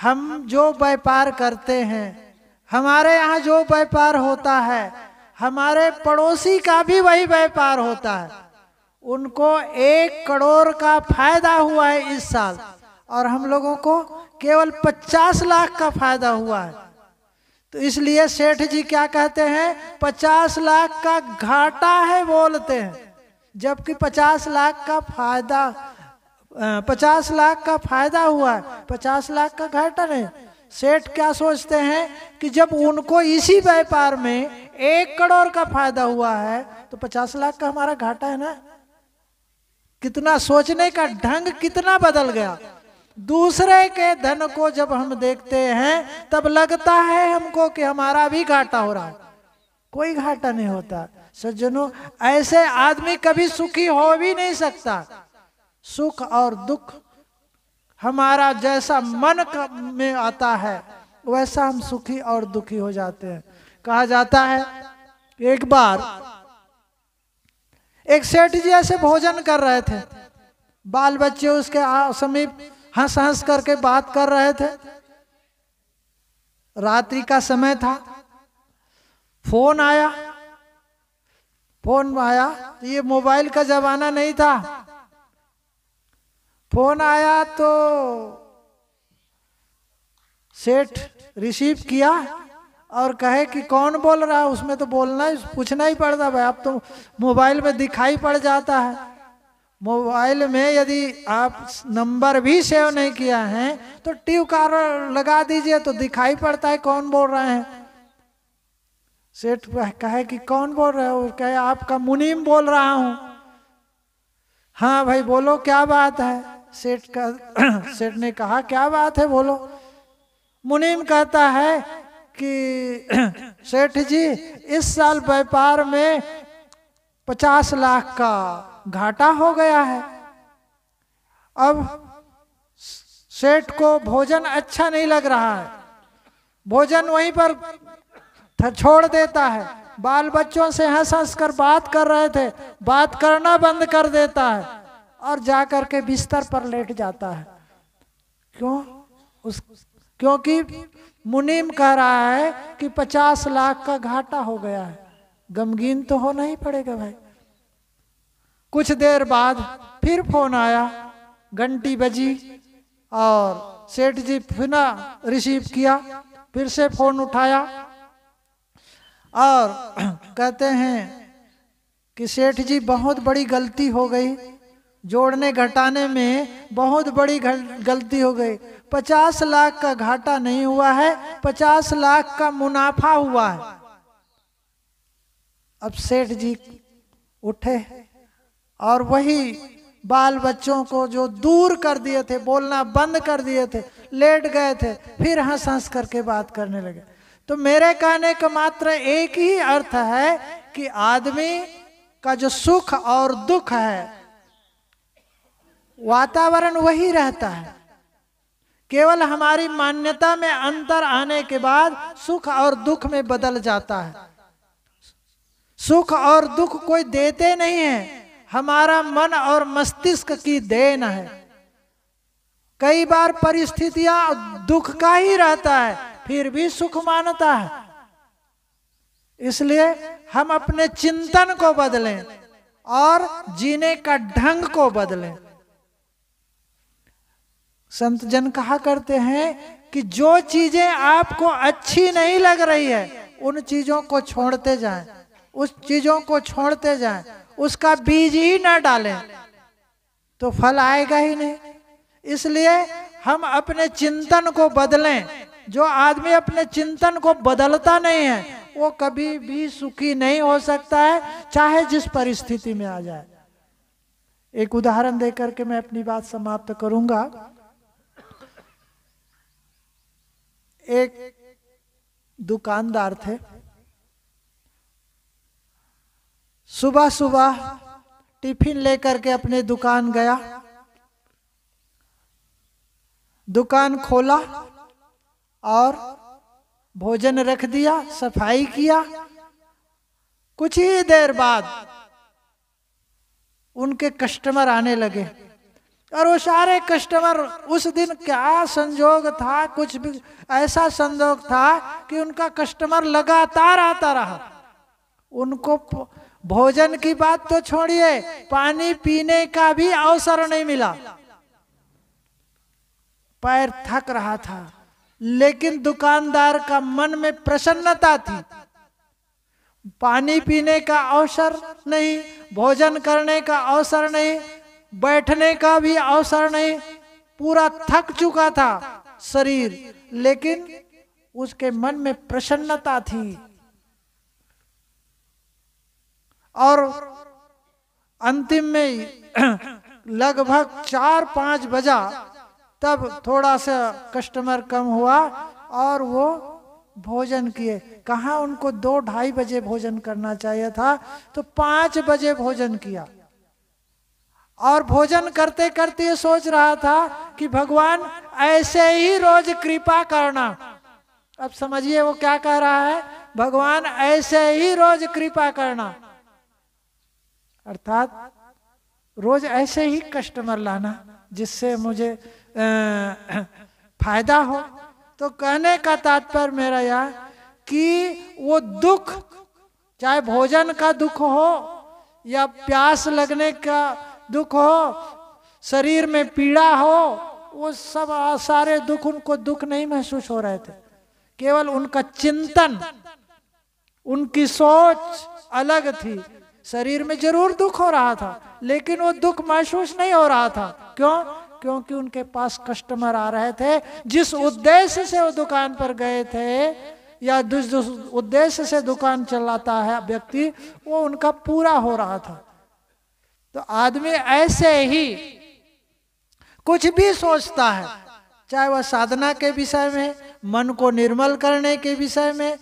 हम जो व्यापार करते हैं हमारे यहाँ जो व्यापार होता है हमारे पड़ोसी का भी वही व्यापार होता है उनको एक करोड़ का फायदा हुआ है इस साल और हम लोगों को केवल पचास लाख का फायदा हुआ है तो इसलिए सेठ जी क्या कहते हैं पचास लाख का घाटा है बोलते हैं जबकि पचास लाख का फायदा पचास लाख का फायदा हुआ है पचास लाख का घाटा नहीं सेठ क्या सोचते हैं कि जब उनको इसी व्यापार में एक करोड़ का फायदा हुआ है तो पचास लाख का हमारा घाटा है ना कितना सोचने का ढंग कितना बदल गया दूसरे के धन को जब हम देखते हैं तब लगता है हमको कि हमारा भी घाटा हो रहा है कोई घाटा नहीं होता सज्जनों ऐसे आदमी कभी सुखी हो भी नहीं सकता सुख और दुख हमारा जैसा मन में आता है वैसा हम सुखी और दुखी हो जाते हैं कहा जाता है एक बार एक सेठ जी ऐसे भोजन कर रहे थे बाल बच्चे उसके समीप हंस हंस करके बात कर रहे थे रात्रि का समय था फोन आया फोन आया ये मोबाइल का जमाना नहीं था फोन आया तो सेठ रिसीव किया और कहे कि कौन बोल रहा है उसमें तो बोलना ही पूछना ही पड़ता भाई आप तो मोबाइल में दिखाई पड़ जाता है मोबाइल में यदि आप नंबर भी सेव नहीं किया है तो ट्यू कार लगा दीजिए तो दिखाई पड़ता है कौन बोल रहे हैं सेठ कहे कि कौन बोल रहे हो कहे आपका मुनीम बोल रहा हूं हाँ भाई बोलो क्या बात है सेठ का (clears throat) सेठ ने कहा क्या बात है बोलो मुनीम कहता है कि सेठ जी इस साल व्यापार में पचास लाख का घाटा हो गया है अब सेठ को भोजन अच्छा नहीं लग रहा है भोजन वहीं पर छोड़ देता है बाल बच्चों से हंस हंस कर बात कर रहे थे बात करना बंद कर देता है और जा करके के बिस्तर पर लेट जाता है क्यों उस क्योंकि मुनीम कह रहा है कि पचास लाख का घाटा हो गया है गमगीन तो होना ही पड़ेगा भाई कुछ देर बाद फिर फोन आया घंटी बजी और सेठ जी फिना रिसीव किया फिर से फोन उठाया और (clears throat) कहते हैं कि सेठ जी बहुत बड़ी गलती हो गई जोड़ने घटाने में बहुत बड़ी गलती हो गई पचास लाख का घाटा नहीं हुआ है पचास लाख का मुनाफा हुआ है अब सेठ जी उठे और वही बाल बच्चों को जो दूर कर दिए थे बोलना बंद कर दिए थे लेट गए थे फिर हंस हंस करके बात करने लगे तो मेरे कहने का मात्र एक ही अर्थ है कि आदमी का जो सुख और दुख है वातावरण वही रहता है केवल हमारी मान्यता में अंतर आने के बाद सुख और दुख में बदल जाता है सुख और दुख कोई देते नहीं है हमारा मन और मस्तिष्क की देन है कई बार परिस्थितियां दुख का ही रहता है फिर भी सुख मानता है इसलिए हम अपने चिंतन को बदलें और जीने का ढंग को बदलें संत जन कहा करते हैं कि जो चीजें आपको अच्छी नहीं लग रही है उन चीजों को छोड़ते जाएं, उस चीजों को छोड़ते जाएं, उसका बीज ही ना डालें तो फल आएगा ही नहीं इसलिए हम अपने चिंतन को बदलें जो आदमी अपने चिंतन को बदलता नहीं है वो कभी भी सुखी नहीं हो सकता है चाहे जिस परिस्थिति में आ जाए एक उदाहरण देकर के मैं अपनी बात समाप्त करूंगा एक दुकानदार थे सुबह सुबह टिफिन लेकर के अपने दुकान गया दुकान खोला और भोजन रख दिया सफाई किया कुछ ही देर बाद उनके कस्टमर आने लगे और वो सारे कस्टमर उस दिन क्या संजोग था कुछ भी ऐसा संजोग था कि उनका कस्टमर लगातार आता रहा उनको भोजन की बात तो छोड़िए पानी पीने का भी अवसर नहीं मिला पैर थक रहा था लेकिन दुकानदार का मन में प्रसन्नता थी पानी पीने का अवसर नहीं भोजन करने का अवसर नहीं बैठने का भी अवसर नहीं पूरा थक चुका था शरीर लेकिन उसके मन में प्रसन्नता थी और अंतिम में (clears throat) लगभग चार पांच बजा तब थोड़ा सा कस्टमर कम हुआ और वो भोजन किए कहा उनको दो ढाई बजे भोजन करना चाहिए था तो पांच बजे भोजन किया और भोजन करते करते सोच रहा था कि भगवान ऐसे ही रोज कृपा करना अब समझिए वो क्या कह रहा है भगवान ऐसे ही रोज कृपा करना अर्थात रोज ऐसे ही कस्टमर लाना जिससे मुझे आ, फायदा हो तो कहने का तात्पर्य मेरा यह कि वो दुख चाहे भोजन का दुख हो या प्यास लगने का दुख हो शरीर में पीड़ा हो वो सब सारे दुख उनको दुख नहीं महसूस हो रहे थे केवल उनका चिंतन उनकी सोच अलग थी शरीर में जरूर दुख हो रहा था लेकिन वो दुख महसूस नहीं हो रहा था क्यों क्योंकि उनके पास कस्टमर आ रहे थे जिस उद्देश्य से वो दुकान पर गए थे या जिस उद्देश्य से दुकान चलाता है व्यक्ति वो उनका पूरा हो रहा था तो आदमी ऐसे ही कुछ भी सोचता है चाहे वह साधना के विषय में मन को निर्मल करने के विषय में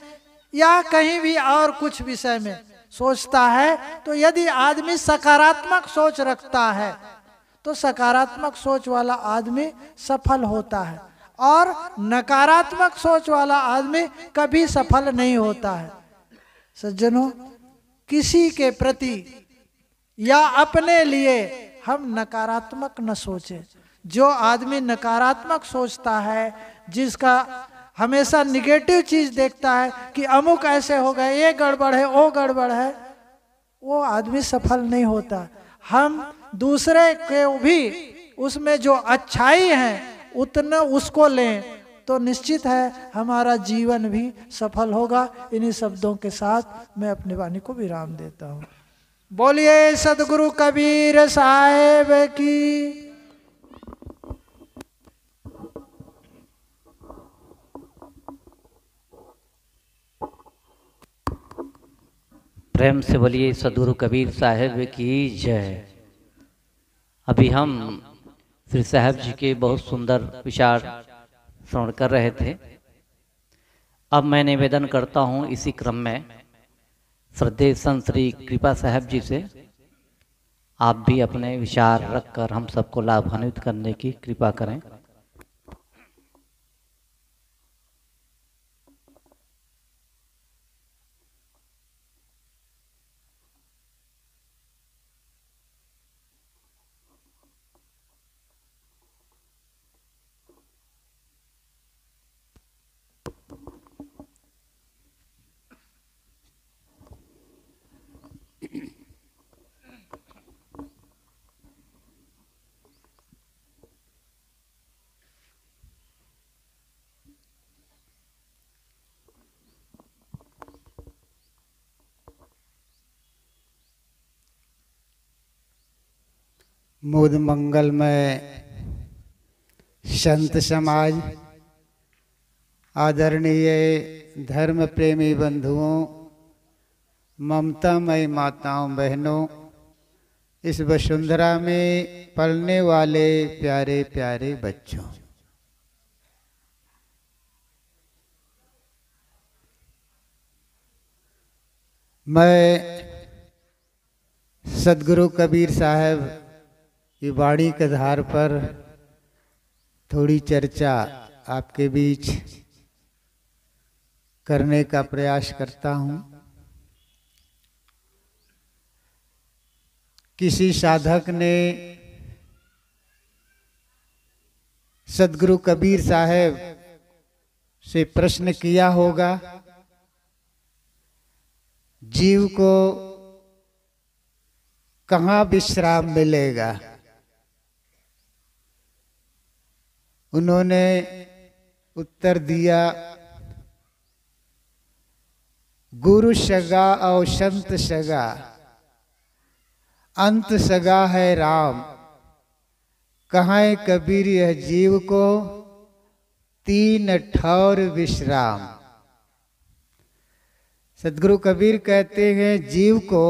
या कहीं भी और कुछ विषय में सोचता है तो यदि आदमी सकारात्मक सोच रखता है तो सकारात्मक सोच वाला आदमी सफल होता है और नकारात्मक सोच वाला आदमी कभी सफल नहीं होता है सज्जनों किसी के प्रति या अपने लिए हम नकारात्मक न सोचे जो आदमी नकारात्मक सोचता है जिसका हमेशा निगेटिव चीज देखता है कि अमुक ऐसे हो गए ये गड़बड़ है वो गड़बड़ है वो आदमी सफल नहीं होता हम दूसरे के भी उसमें जो अच्छाई है उतना उसको लें तो निश्चित है हमारा जीवन भी सफल होगा इन्हीं शब्दों के साथ मैं अपनी वाणी को विराम देता हूँ बोलिए सदगुरु कबीर साहेब की प्रेम से बोलिए सदगुरु कबीर साहेब की जय अभी हम श्री साहेब जी के बहुत सुंदर विचार श्रवण कर रहे थे अब मैं निवेदन करता हूं इसी क्रम में श्रद्धे संत श्री कृपा साहब जी से आप भी अपने विचार रखकर हम सबको लाभान्वित करने की कृपा करें मुद मंगल में संत समाज आदरणीय धर्म प्रेमी बंधुओं ममतामय माताओं बहनों इस वसुंधरा में पलने वाले प्यारे प्यारे बच्चों मैं सदगुरु कबीर साहब ये वाणी के आधार पर थोड़ी चर्चा आपके बीच करने का प्रयास करता हूँ किसी साधक ने सदगुरु कबीर साहेब से प्रश्न किया होगा जीव को कहाँ विश्राम मिलेगा उन्होंने उत्तर दिया गुरु सगा और संत सगा अंत सगा है राम कहा कबीर यह जीव को तीन ठौर विश्राम सदगुरु कबीर कहते हैं जीव को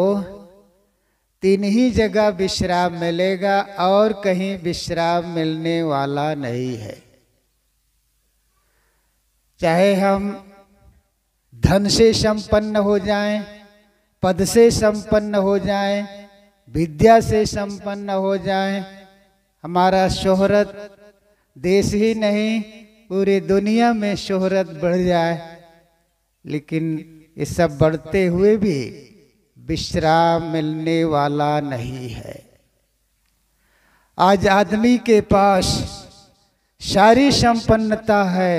तीन ही जगह विश्राम मिलेगा और कहीं विश्राम मिलने वाला नहीं है चाहे हम धन से संपन्न हो जाएं, पद से संपन्न हो जाएं, विद्या से संपन्न हो जाएं, हमारा शोहरत देश ही नहीं पूरी दुनिया में शोहरत बढ़ जाए लेकिन ये सब बढ़ते हुए भी विश्राम मिलने वाला नहीं है आज आदमी के पास सारी संपन्नता है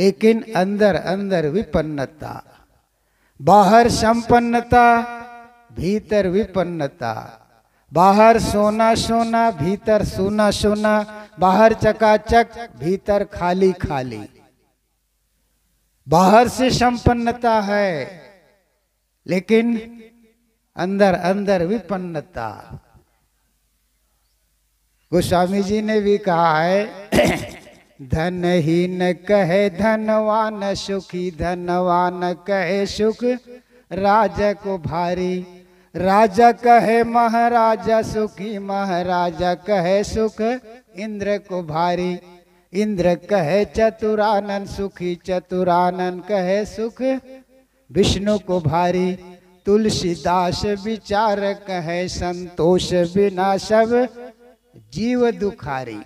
लेकिन अंदर अंदर विपन्नता बाहर संपन्नता भीतर विपन्नता बाहर सोना सोना भीतर सोना सोना बाहर चकाचक भीतर खाली खाली बाहर से संपन्नता है लेकिन अंदर अंदर विपन्नता गोस्वामी जी ने भी कहा है (coughs) धन ही न कहे धनवान सुखी धनवान कहे सुख राजा को भारी राजा कहे महाराजा सुखी महाराजा कहे सुख इंद्र को भारी इंद्र कहे चतुरानन सुखी चतुरानन कहे सुख विष्णु को भारी तुलसीदास विचारक है संतोष बिना सब जीव दुखारी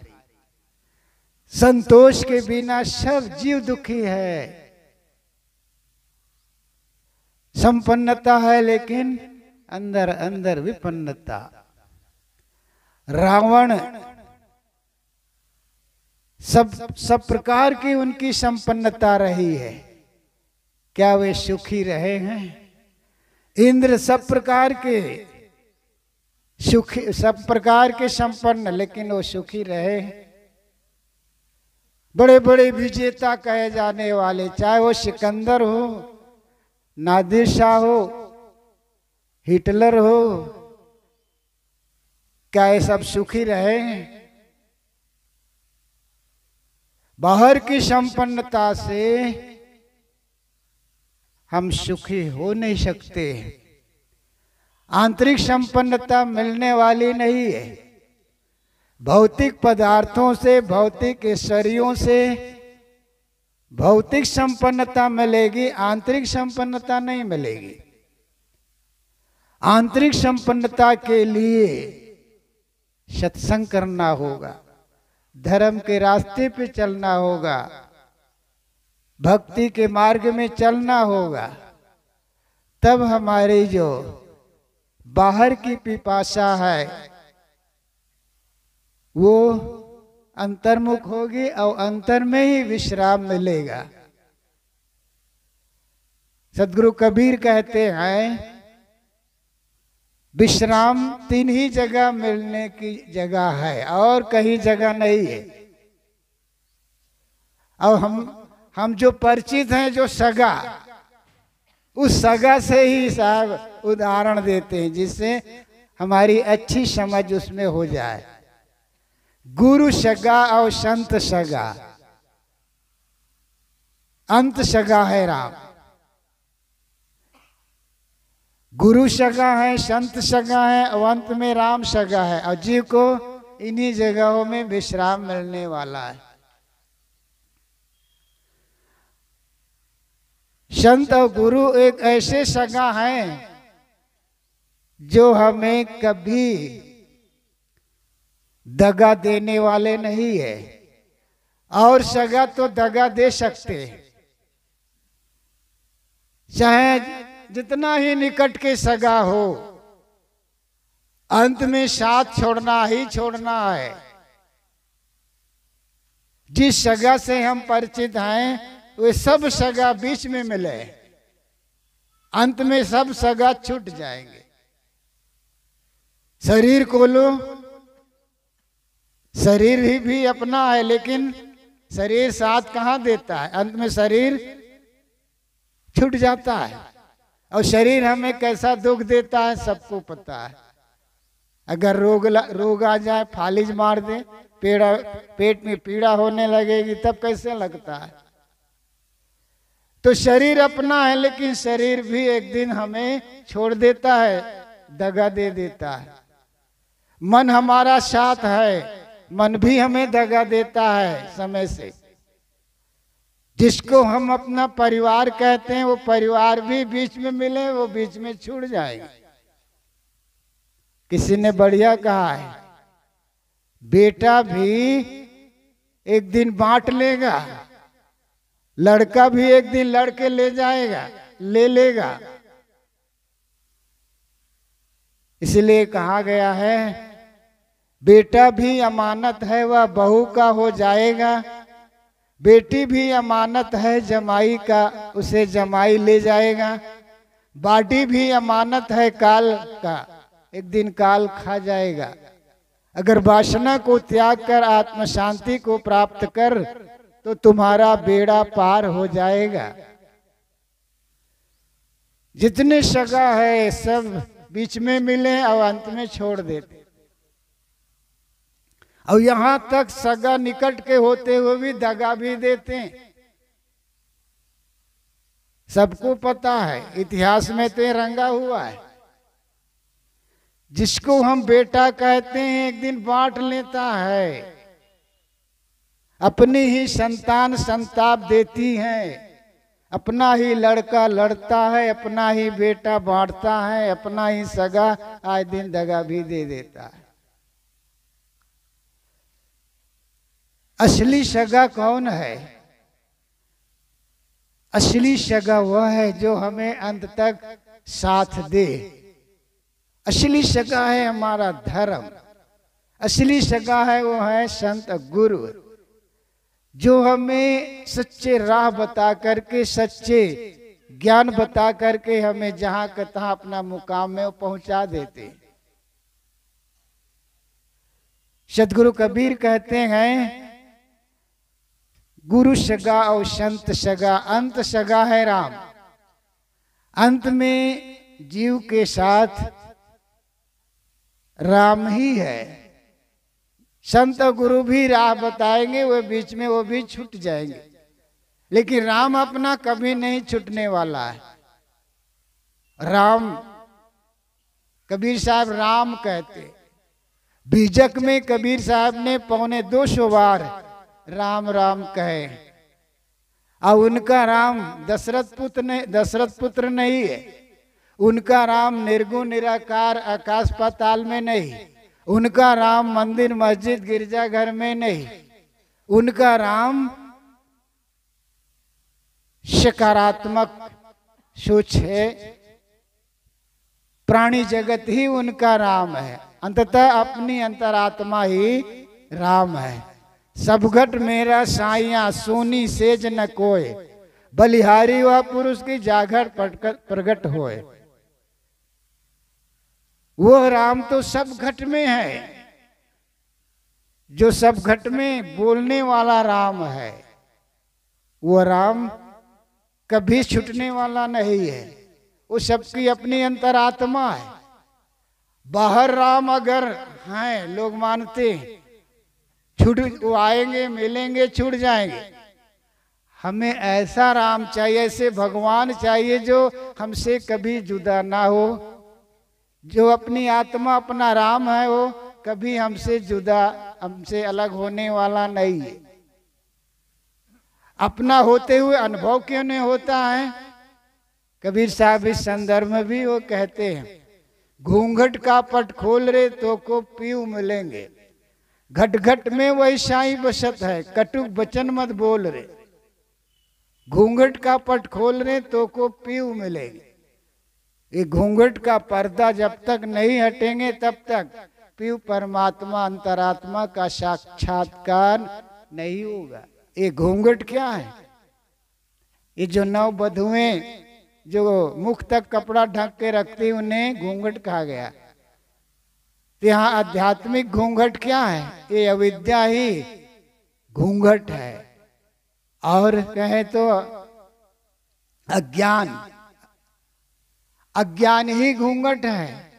संतोष के बिना सब जीव दुखी है संपन्नता है लेकिन अंदर अंदर विपन्नता रावण सब सब प्रकार की उनकी संपन्नता रही है क्या वे सुखी रहे हैं इंद्र सब प्रकार के सुखी सब प्रकार के संपन्न लेकिन वो सुखी रहे बड़े बड़े विजेता कहे जाने वाले चाहे वो सिकंदर हो नादिर शाह हो हिटलर हो क्या ये सब सुखी रहे बाहर की संपन्नता से हम सुखी हो नहीं सकते आंतरिक संपन्नता मिलने वाली नहीं है भौतिक पदार्थों से भौतिक ऐश्वर्यों से भौतिक संपन्नता मिलेगी आंतरिक संपन्नता नहीं मिलेगी आंतरिक संपन्नता के लिए सत्संग करना होगा धर्म के रास्ते पे चलना होगा भक्ति के मार्ग में चलना होगा तब हमारी जो बाहर की पिपाशा है वो अंतर्मुख होगी और अंतर में ही विश्राम मिलेगा सदगुरु कबीर कहते हैं विश्राम तीन ही जगह मिलने की जगह है और कहीं जगह नहीं है और हम हम जो परिचित हैं जो सगा उस सगा से ही साहब उदाहरण देते हैं जिससे हमारी अच्छी समझ उसमें हो जाए गुरु सगा और संत सगा अंत सगा है राम गुरु सगा है संत सगा है और अंत में राम सगा है और जीव को इन्हीं जगहों में विश्राम मिलने वाला है संत और गुरु एक ऐसे संगा हैं जो हमें कभी दगा देने वाले नहीं है और सगा तो दगा दे सकते चाहे जितना ही निकट के सगा हो अंत में साथ छोड़ना ही छोड़ना है जिस सगा से हम परिचित हैं वे सब सगा बीच में मिले अंत में सब सगा छूट जाएंगे शरीर को लो शरीर ही भी अपना है लेकिन शरीर साथ कहां देता है अंत में शरीर छूट जाता है और शरीर हमें कैसा दुख देता है सबको पता है अगर रोग ल, रोग आ जाए फालिज मार दे पेड़ा पेट में पीड़ा होने लगेगी तब कैसे लगता है तो शरीर अपना है लेकिन शरीर भी एक दिन हमें छोड़ देता है दगा दे देता है मन हमारा साथ है मन भी हमें दगा देता है समय से जिसको हम अपना परिवार कहते हैं वो परिवार भी बीच में मिले वो बीच में छूट जाएगा किसी ने बढ़िया कहा है बेटा भी एक दिन बांट लेगा लड़का भी एक दिन लड़के ले जाएगा ले लेगा इसलिए कहा गया है बेटा भी अमानत है वह बहू का हो जाएगा बेटी भी अमानत है जमाई का उसे जमाई ले जाएगा बाटी भी अमानत है काल का एक दिन काल खा जाएगा अगर वासना को त्याग कर आत्म शांति को प्राप्त कर तो तुम्हारा बेड़ा पार हो जाएगा जितने सगा है सब बीच में मिले और अंत में छोड़ देते और यहां तक सगा निकट के होते हुए भी दगा भी देते सबको पता है इतिहास में तो रंगा हुआ है जिसको हम बेटा कहते हैं एक दिन बांट लेता है अपनी ही संतान संताप देती हैं अपना ही लड़का लड़ता है अपना ही बेटा बांटता है अपना ही सगा आज दिन दगा भी दे देता है असली सगा कौन है असली सगा वह है जो हमें अंत तक साथ दे असली सगा है हमारा धर्म असली सगा है वो है संत गुरु जो हमें सच्चे राह बता करके सच्चे ज्ञान बता करके हमें जहां का तहा अपना मुकाम में पहुंचा देते सदगुरु कबीर कहते हैं गुरु सगा और संत सगा अंत सगा है राम अंत में जीव के साथ राम ही है संत गुरु भी राह बताएंगे वे बीच में वो भी छूट जाएंगे लेकिन राम अपना कभी नहीं छूटने वाला है राम कबीर साहब राम कहते बीजक में कबीर साहब ने पौने दो सौ बार राम राम कहे और उनका राम दशरथ पुत्र दशरथ पुत्र नहीं है उनका राम निर्गुण निराकार आकाश पाताल में नहीं उनका राम मंदिर मस्जिद गिरजाघर में नहीं उनका राम सकारात्मक सोच है प्राणी जगत ही उनका राम है अंततः अपनी अंतरात्मा ही राम है सबघट मेरा साइया सोनी सेज न कोय बलिहारी व पुरुष की जागर प्रकट होए वो राम तो सब घट में है जो सब घट में बोलने वाला राम है वो राम कभी छुटने वाला नहीं है वो सबकी अपनी अंतरात्मा है बाहर राम अगर हैं लोग मानते हैं छुट वो आएंगे मिलेंगे छुट जाएंगे हमें ऐसा राम चाहिए ऐसे भगवान चाहिए जो हमसे कभी जुदा ना हो जो अपनी आत्मा अपना राम है वो कभी हमसे जुदा हमसे अलग होने वाला नहीं है अपना होते हुए अनुभव क्यों नहीं होता है कबीर साहब इस संदर्भ में भी वो कहते हैं घूंघट का पट खोल रहे तो को पीऊ मिलेंगे घट घट में वही ही बसत है कटुक बचन मत बोल रहे घूंघट का पट खोल रहे तो को पीऊ मिलेंगे ये घूंघट का पर्दा जब तक नहीं हटेंगे तब तक पीव परमात्मा अंतरात्मा का साक्षात्कार नहीं होगा ये घूंघट क्या है ये जो नव बधुए जो मुख तक कपड़ा ढक के रखती उन्हें घूंघट कहा गया तो यहाँ आध्यात्मिक घूंघट क्या है ये अविद्या ही घूंघट है और कहे तो अज्ञान अज्ञान ही घूंघट है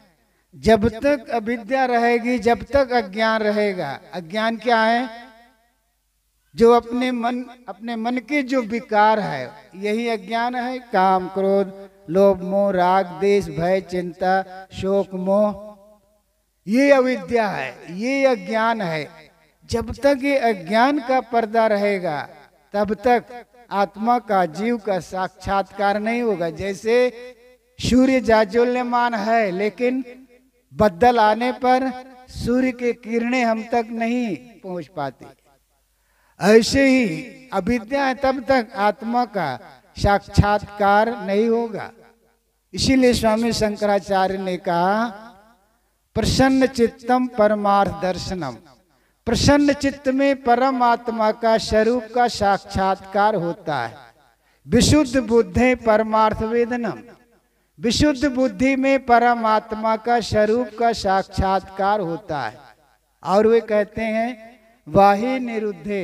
जब तक अविद्या रहेगी जब तक अज्ञान रहेगा अज्ञान क्या है जो अपने मन अपने मन के जो विकार है यही अज्ञान है काम क्रोध लोभ मोह राग देश भय चिंता शोक मोह ये अविद्या है ये अज्ञान है जब तक ये अज्ञान का पर्दा रहेगा तब तक आत्मा का जीव का साक्षात्कार नहीं होगा जैसे सूर्य जाज्वल्यमान है लेकिन बदल आने पर सूर्य के किरणें हम तक नहीं पहुंच पाती ऐसे ही अविद्या तब तक आत्मा का साक्षात्कार नहीं होगा इसीलिए स्वामी शंकराचार्य ने कहा प्रसन्न चित्तम परमार्थ दर्शनम प्रसन्न चित्त में परमात्मा का स्वरूप का साक्षात्कार होता है विशुद्ध बुद्धे परमार्थ वेदनम विशुद्ध बुद्धि में परमात्मा का स्वरूप का साक्षात्कार होता है और वे कहते हैं वाही निरुद्धे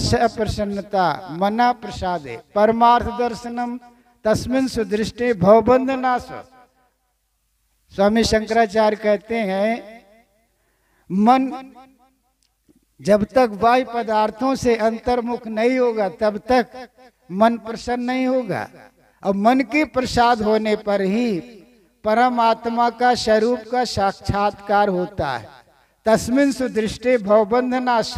से प्रसन्नता मना प्रसादे परमार्थ दर्शनम तस्मिन सुदृष्टि भवबंधनाश स्वामी शंकराचार्य कहते हैं मन जब तक वाय पदार्थों से अंतर्मुख नहीं होगा तब तक मन प्रसन्न नहीं होगा अब मन के प्रसाद होने पर ही परमात्मा का स्वरूप का साक्षात्कार होता है तस्मिन सुदृष्टि भवबंधनाश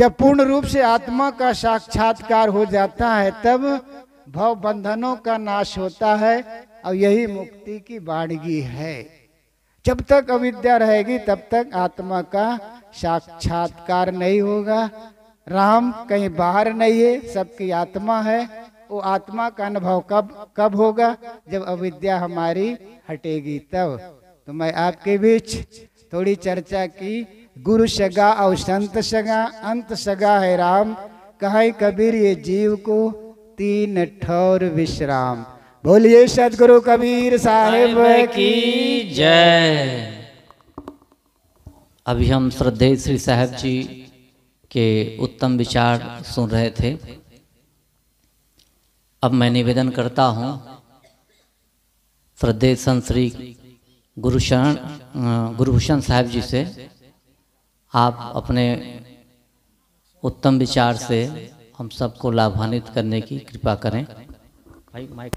जब पूर्ण रूप से आत्मा का साक्षात्कार हो जाता है तब भव बंधनों का नाश होता है और यही मुक्ति की बाणगी है जब तक अविद्या रहेगी तब तक आत्मा का साक्षात्कार नहीं होगा राम कहीं बाहर नहीं है सबकी आत्मा है वो आत्मा का अनुभव कब कब होगा जब अविद्या हमारी हटेगी तब तो मैं आपके बीच थोड़ी चर्चा की गुरु सगा और संत सगा अंत सगा है राम कहे कबीर ये जीव को तीन ठोर विश्राम बोलिए सदगुरु कबीर साहेब की जय अभी हम श्रद्धे श्री साहेब जी के उत्तम विचार सुन रहे थे अब मैं निवेदन करता हूँ श्रद्धे संत श्री गुरुशरण गुरुभूषण साहब जी से आप अपने उत्तम विचार से हम सबको लाभान्वित करने की कृपा करें भाई माइक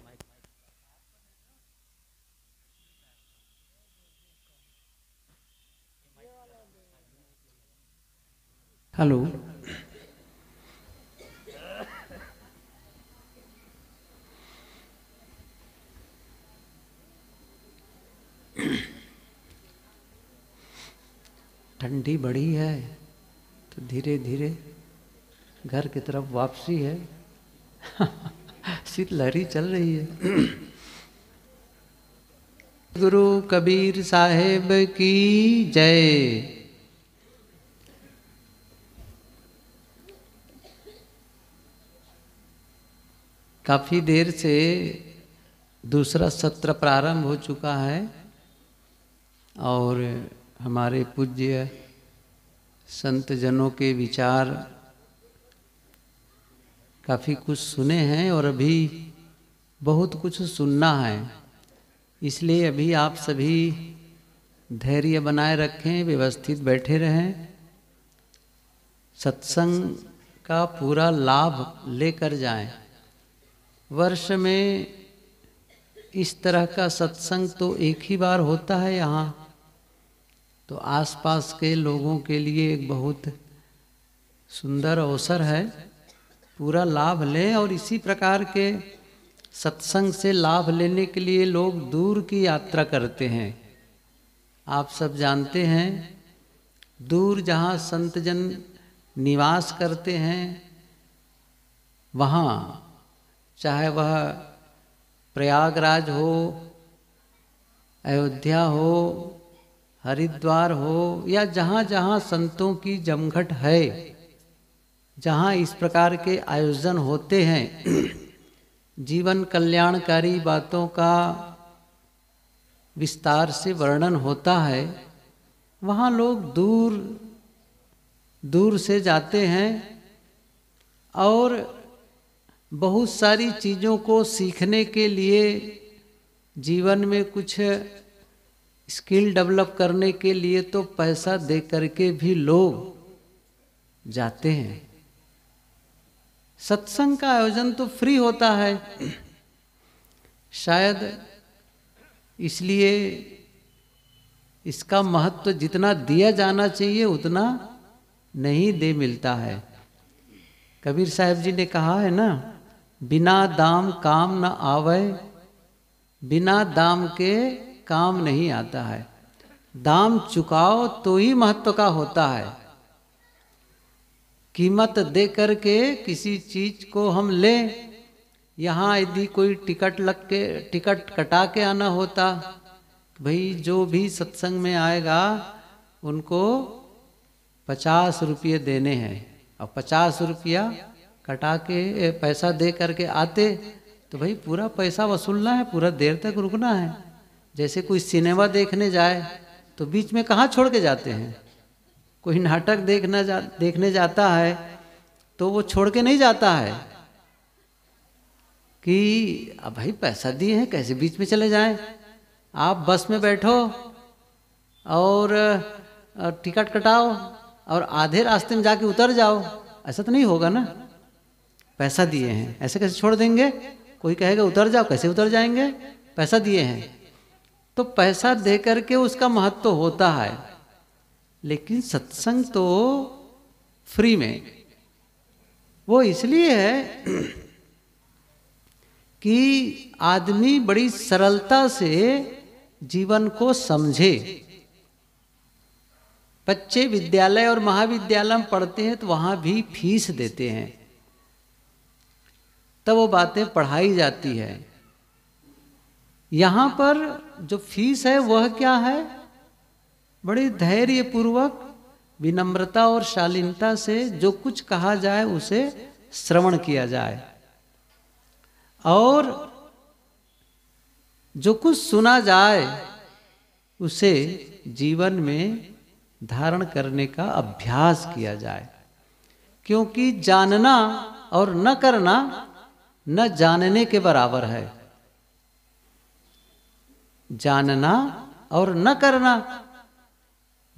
हेलो (clears throat) ठंडी बढ़ी है तो धीरे धीरे घर की तरफ वापसी है शीतलहरी (laughs) चल रही है (clears throat) गुरु कबीर साहेब की जय काफ़ी देर से दूसरा सत्र प्रारंभ हो चुका है और हमारे पूज्य संत जनों के विचार काफ़ी कुछ सुने हैं और अभी बहुत कुछ सुनना है इसलिए अभी आप सभी धैर्य बनाए रखें व्यवस्थित बैठे रहें सत्संग का पूरा लाभ लेकर जाएं। वर्ष में इस तरह का सत्संग तो एक ही बार होता है यहाँ तो आसपास के लोगों के लिए एक बहुत सुंदर अवसर है पूरा लाभ लें और इसी प्रकार के सत्संग से लाभ लेने के लिए लोग दूर की यात्रा करते हैं आप सब जानते हैं दूर जहाँ संतजन निवास करते हैं वहाँ चाहे वह प्रयागराज हो अयोध्या हो हरिद्वार हो या जहाँ जहाँ संतों की जमघट है जहाँ इस प्रकार के आयोजन होते हैं (clears throat) जीवन कल्याणकारी बातों का विस्तार से वर्णन होता है वहाँ लोग दूर दूर से जाते हैं और बहुत सारी चीज़ों को सीखने के लिए जीवन में कुछ स्किल डेवलप करने के लिए तो पैसा दे करके भी लोग जाते हैं सत्संग का आयोजन तो फ्री होता है शायद इसलिए इसका महत्व तो जितना दिया जाना चाहिए उतना नहीं दे मिलता है कबीर साहब जी ने कहा है ना बिना दाम काम न आवे बिना दाम के काम नहीं आता है दाम चुकाओ तो ही महत्व का होता है कीमत दे करके किसी चीज को हम ले यहाँ यदि कोई टिकट लग के टिकट कटा के आना होता भाई जो भी सत्संग में आएगा उनको पचास रुपये देने हैं और पचास रुपया कटा के पैसा दे करके आते तो भाई पूरा पैसा वसूलना है पूरा देर तक रुकना है जैसे कोई सिनेमा देखने जाए तो बीच में कहाँ छोड़ के जाते हैं कोई नाटक देखना जा देखने जाता है तो वो छोड़ के नहीं जाता है कि अब भाई पैसा दिए हैं कैसे बीच में चले जाएं आप बस में बैठो और टिकट कटाओ और आधे रास्ते में जाके उतर जाओ ऐसा तो नहीं होगा ना पैसा दिए हैं ऐसे कैसे छोड़ देंगे कोई कहेगा उतर जाओ कैसे उतर जाएंगे पैसा दिए हैं तो पैसा दे करके उसका महत्व तो होता है लेकिन सत्संग तो फ्री में वो इसलिए है कि आदमी बड़ी सरलता से जीवन को समझे बच्चे विद्यालय और महाविद्यालय में पढ़ते हैं तो वहां भी फीस देते हैं तब वो बातें पढ़ाई जाती है यहां पर जो फीस है वह क्या है बड़े धैर्य पूर्वक विनम्रता और शालीनता से जो कुछ कहा जाए उसे श्रवण किया जाए और जो कुछ सुना जाए उसे जीवन में धारण करने का अभ्यास किया जाए क्योंकि जानना और न करना न जानने के बराबर है जानना और न करना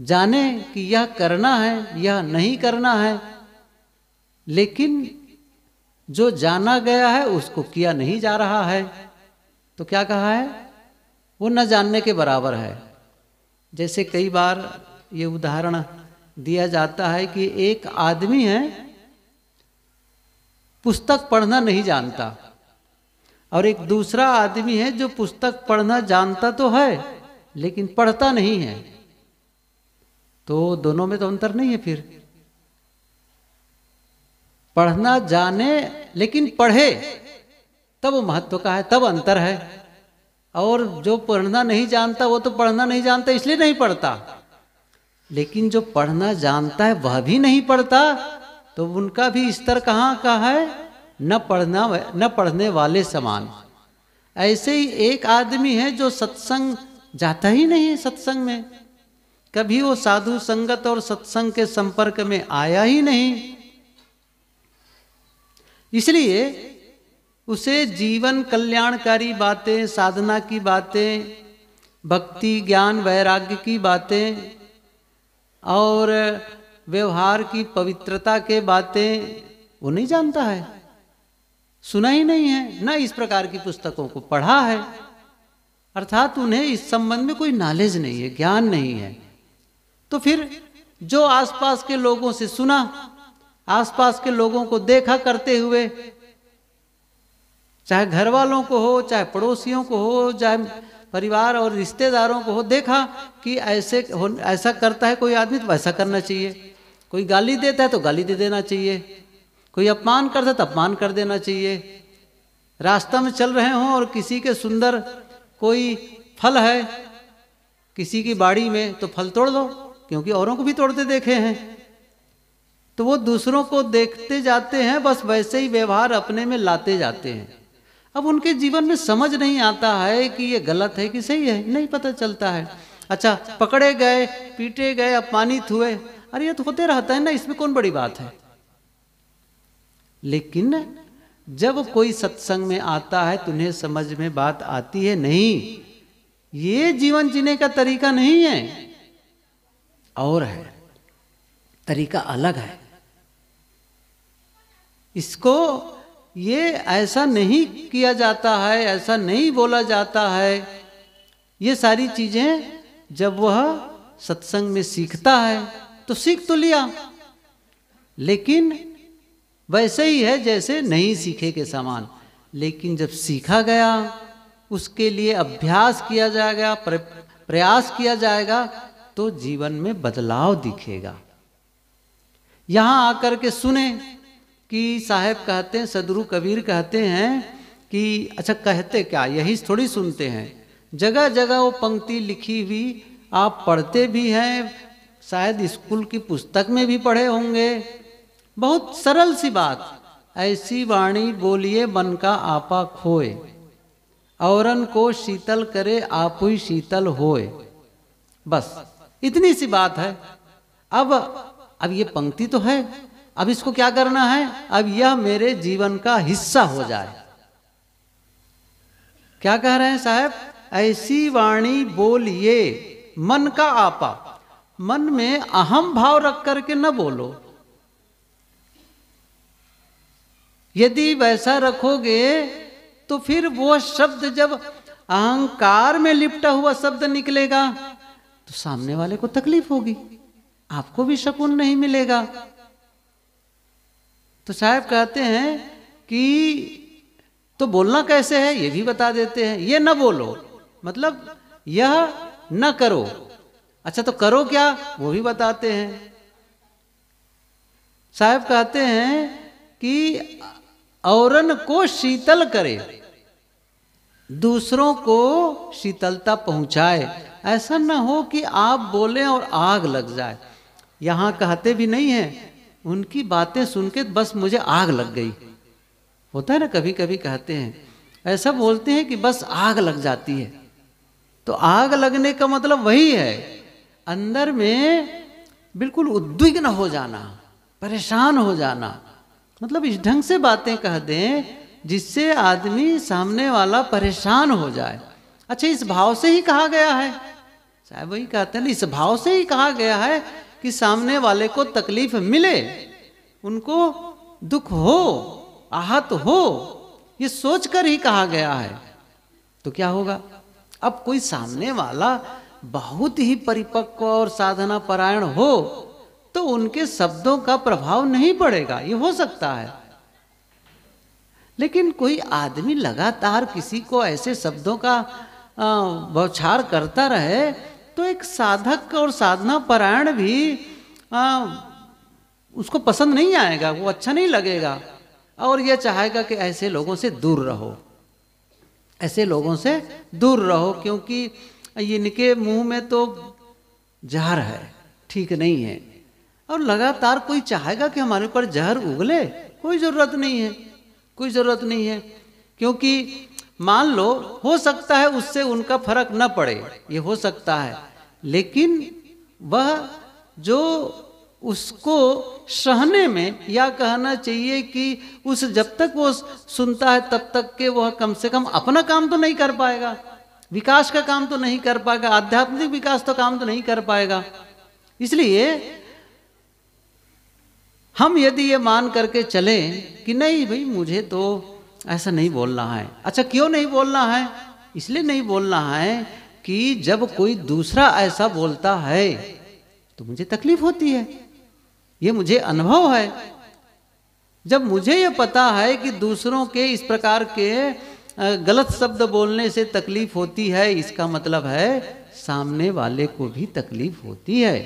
जाने कि यह करना है यह नहीं करना है लेकिन जो जाना गया है उसको किया नहीं जा रहा है तो क्या कहा है वो न जानने के बराबर है जैसे कई बार ये उदाहरण दिया जाता है कि एक आदमी है पुस्तक पढ़ना नहीं जानता और एक दूसरा आदमी है जो पुस्तक पढ़ना जानता तो है लेकिन पढ़ता नहीं है तो दोनों में तो अंतर नहीं है फिर पढ़ना जाने लेकिन पढ़े तब महत्व का है तब अंतर है और जो पढ़ना नहीं जानता वो तो पढ़ना नहीं जानता इसलिए नहीं पढ़ता लेकिन जो पढ़ना जानता है वह भी नहीं पढ़ता तो उनका भी स्तर कहाँ का है न पढ़ना न पढ़ने वाले समान ऐसे ही एक आदमी है जो सत्संग जाता ही नहीं सत्संग में कभी वो साधु संगत और सत्संग के संपर्क में आया ही नहीं इसलिए उसे जीवन कल्याणकारी बातें साधना की बातें भक्ति ज्ञान वैराग्य की बातें और व्यवहार की पवित्रता के बातें वो नहीं जानता है सुना ही नहीं है ना इस प्रकार की पुस्तकों को पढ़ा है अर्थात उन्हें इस संबंध में कोई नॉलेज नहीं है ज्ञान नहीं है तो फिर जो आसपास के लोगों से सुना आसपास के लोगों को देखा करते हुए चाहे घर वालों को हो चाहे पड़ोसियों को हो चाहे परिवार और रिश्तेदारों को हो देखा कि ऐसे ऐसा करता है कोई आदमी तो वैसा करना चाहिए कोई गाली देता है तो गाली दे देना चाहिए कोई अपमान करता तो अपमान कर देना चाहिए रास्ता में चल रहे हों और किसी के सुंदर कोई फल है किसी की बाड़ी में तो फल तोड़ दो क्योंकि औरों को भी तोड़ते देखे हैं तो वो दूसरों को देखते जाते हैं बस वैसे ही व्यवहार अपने में लाते जाते हैं अब उनके जीवन में समझ नहीं आता है कि ये गलत है कि सही है नहीं पता चलता है अच्छा पकड़े गए पीटे गए अपमानित हुए अरे ये तो होते रहता है ना इसमें कौन बड़ी बात है लेकिन जब कोई सत्संग में आता है तुम्हें तो समझ में बात आती है नहीं ये जीवन जीने का तरीका नहीं है और है तरीका अलग है इसको ये ऐसा नहीं किया जाता है ऐसा नहीं बोला जाता है ये सारी चीजें जब वह सत्संग में सीखता है तो सीख तो लिया लेकिन वैसे ही है जैसे नहीं सीखे के समान लेकिन जब सीखा गया उसके लिए अभ्यास किया जाएगा प्रयास किया जाएगा तो जीवन में बदलाव दिखेगा यहां आकर के सुने कि साहेब कहते हैं सदरु कबीर कहते हैं कि अच्छा कहते क्या यही थोड़ी सुनते हैं जगह जगह वो पंक्ति लिखी हुई आप पढ़ते भी हैं शायद स्कूल की पुस्तक में भी पढ़े होंगे बहुत सरल सी बात ऐसी वाणी बोलिए मन का आपा खोए औरन को शीतल करे आप ही शीतल होए बस इतनी सी बात है अब अब ये पंक्ति तो है अब इसको क्या करना है अब यह मेरे जीवन का हिस्सा हो जाए क्या कह रहे हैं साहब ऐसी वाणी बोलिए मन का आपा मन में अहम भाव रख करके न बोलो यदि वैसा रखोगे तो फिर वो शब्द जब अहंकार में लिपटा हुआ शब्द निकलेगा तो सामने वाले को तकलीफ होगी आपको भी शकुन नहीं मिलेगा तो साहब कहते हैं कि तो बोलना कैसे है ये भी बता देते हैं ये न बोलो मतलब यह न करो अच्छा तो करो क्या वो भी बताते हैं साहब कहते हैं कि औरन को शीतल करे दूसरों को शीतलता पहुंचाए ऐसा ना हो कि आप बोलें और आग लग जाए यहां कहते भी नहीं है उनकी बातें सुन के बस मुझे आग लग गई होता है ना कभी कभी कहते हैं ऐसा बोलते हैं कि बस आग लग जाती है तो आग लगने का मतलब वही है अंदर में बिल्कुल उद्विग्न हो जाना परेशान हो जाना मतलब इस ढंग से बातें कह दें जिससे आदमी सामने वाला परेशान हो जाए अच्छा इस भाव से ही कहा गया है चाहे वही कहते हैं इस भाव से ही कहा गया है कि सामने वाले को तकलीफ मिले उनको दुख हो आहत हो ये सोचकर ही कहा गया है तो क्या होगा अब कोई सामने वाला बहुत ही परिपक्व और साधना परायण हो तो उनके शब्दों का प्रभाव नहीं पड़ेगा ये हो सकता है लेकिन कोई आदमी लगातार किसी को ऐसे शब्दों का बौछार करता रहे तो एक साधक और साधना परायण भी आ, उसको पसंद नहीं आएगा वो अच्छा नहीं लगेगा और यह चाहेगा कि ऐसे लोगों से दूर रहो ऐसे लोगों से दूर रहो क्योंकि इनके मुंह में तो जहर है ठीक नहीं है और लगातार कोई चाहेगा कि हमारे ऊपर जहर उगले कोई ज़रूरत नहीं है कोई ज़रूरत नहीं है क्योंकि मान लो हो सकता है उससे उनका फर्क न पड़े ये हो सकता है लेकिन वह जो उसको सहने में या कहना चाहिए कि उस जब तक वो सुनता है तब तक के वह कम से कम अपना काम तो नहीं कर पाएगा विकास का काम तो नहीं कर पाएगा आध्यात्मिक विकास तो काम तो नहीं कर पाएगा इसलिए हम यदि ये मान करके चले कि नहीं भाई मुझे तो ऐसा नहीं बोलना है अच्छा क्यों नहीं बोलना है इसलिए नहीं बोलना है कि जब कोई दूसरा ऐसा बोलता है तो मुझे तकलीफ होती है ये मुझे अनुभव है जब मुझे ये पता है कि दूसरों के इस प्रकार के गलत शब्द बोलने से तकलीफ होती है इसका मतलब है सामने वाले को भी तकलीफ होती है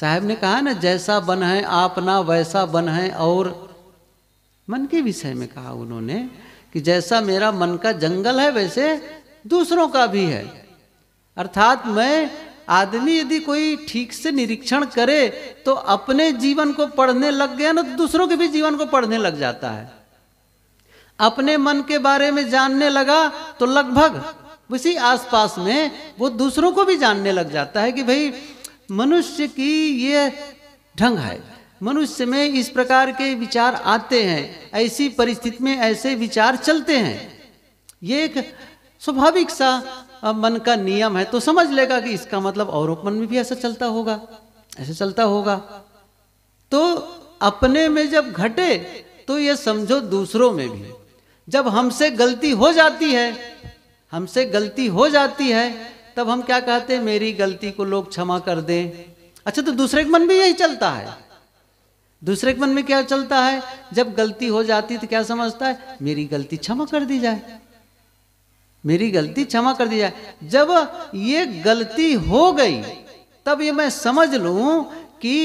साहब ने कहा ना जैसा बन है आप ना वैसा बन है और मन के विषय में कहा उन्होंने कि जैसा मेरा मन का जंगल है वैसे दूसरों का भी है अर्थात मैं आदमी यदि कोई ठीक से निरीक्षण करे तो अपने जीवन को पढ़ने लग गया ना तो दूसरों के भी जीवन को पढ़ने लग जाता है अपने मन के बारे में जानने लगा तो लगभग उसी आसपास में वो दूसरों को भी जानने लग जाता है कि भाई मनुष्य की ये ढंग है मनुष्य में इस प्रकार के विचार आते हैं ऐसी परिस्थिति में ऐसे विचार चलते हैं ये एक स्वाभाविक सा मन का नियम है तो समझ लेगा कि इसका मतलब औरों मन में भी ऐसा चलता होगा ऐसे चलता होगा तो अपने में जब घटे तो ये समझो दूसरों में भी जब हमसे गलती हो जाती है हमसे गलती हो जाती है तब हम क्या कहते हैं मेरी गलती को लोग क्षमा कर दें अच्छा तो दूसरे के मन में यही चलता है दूसरे के मन में क्या चलता है जब गलती हो जाती तो क्या समझता है मेरी गलती क्षमा कर दी जाए मेरी गलती क्षमा कर दी जाए जब ये गलती हो गई तब ये मैं समझ लू कि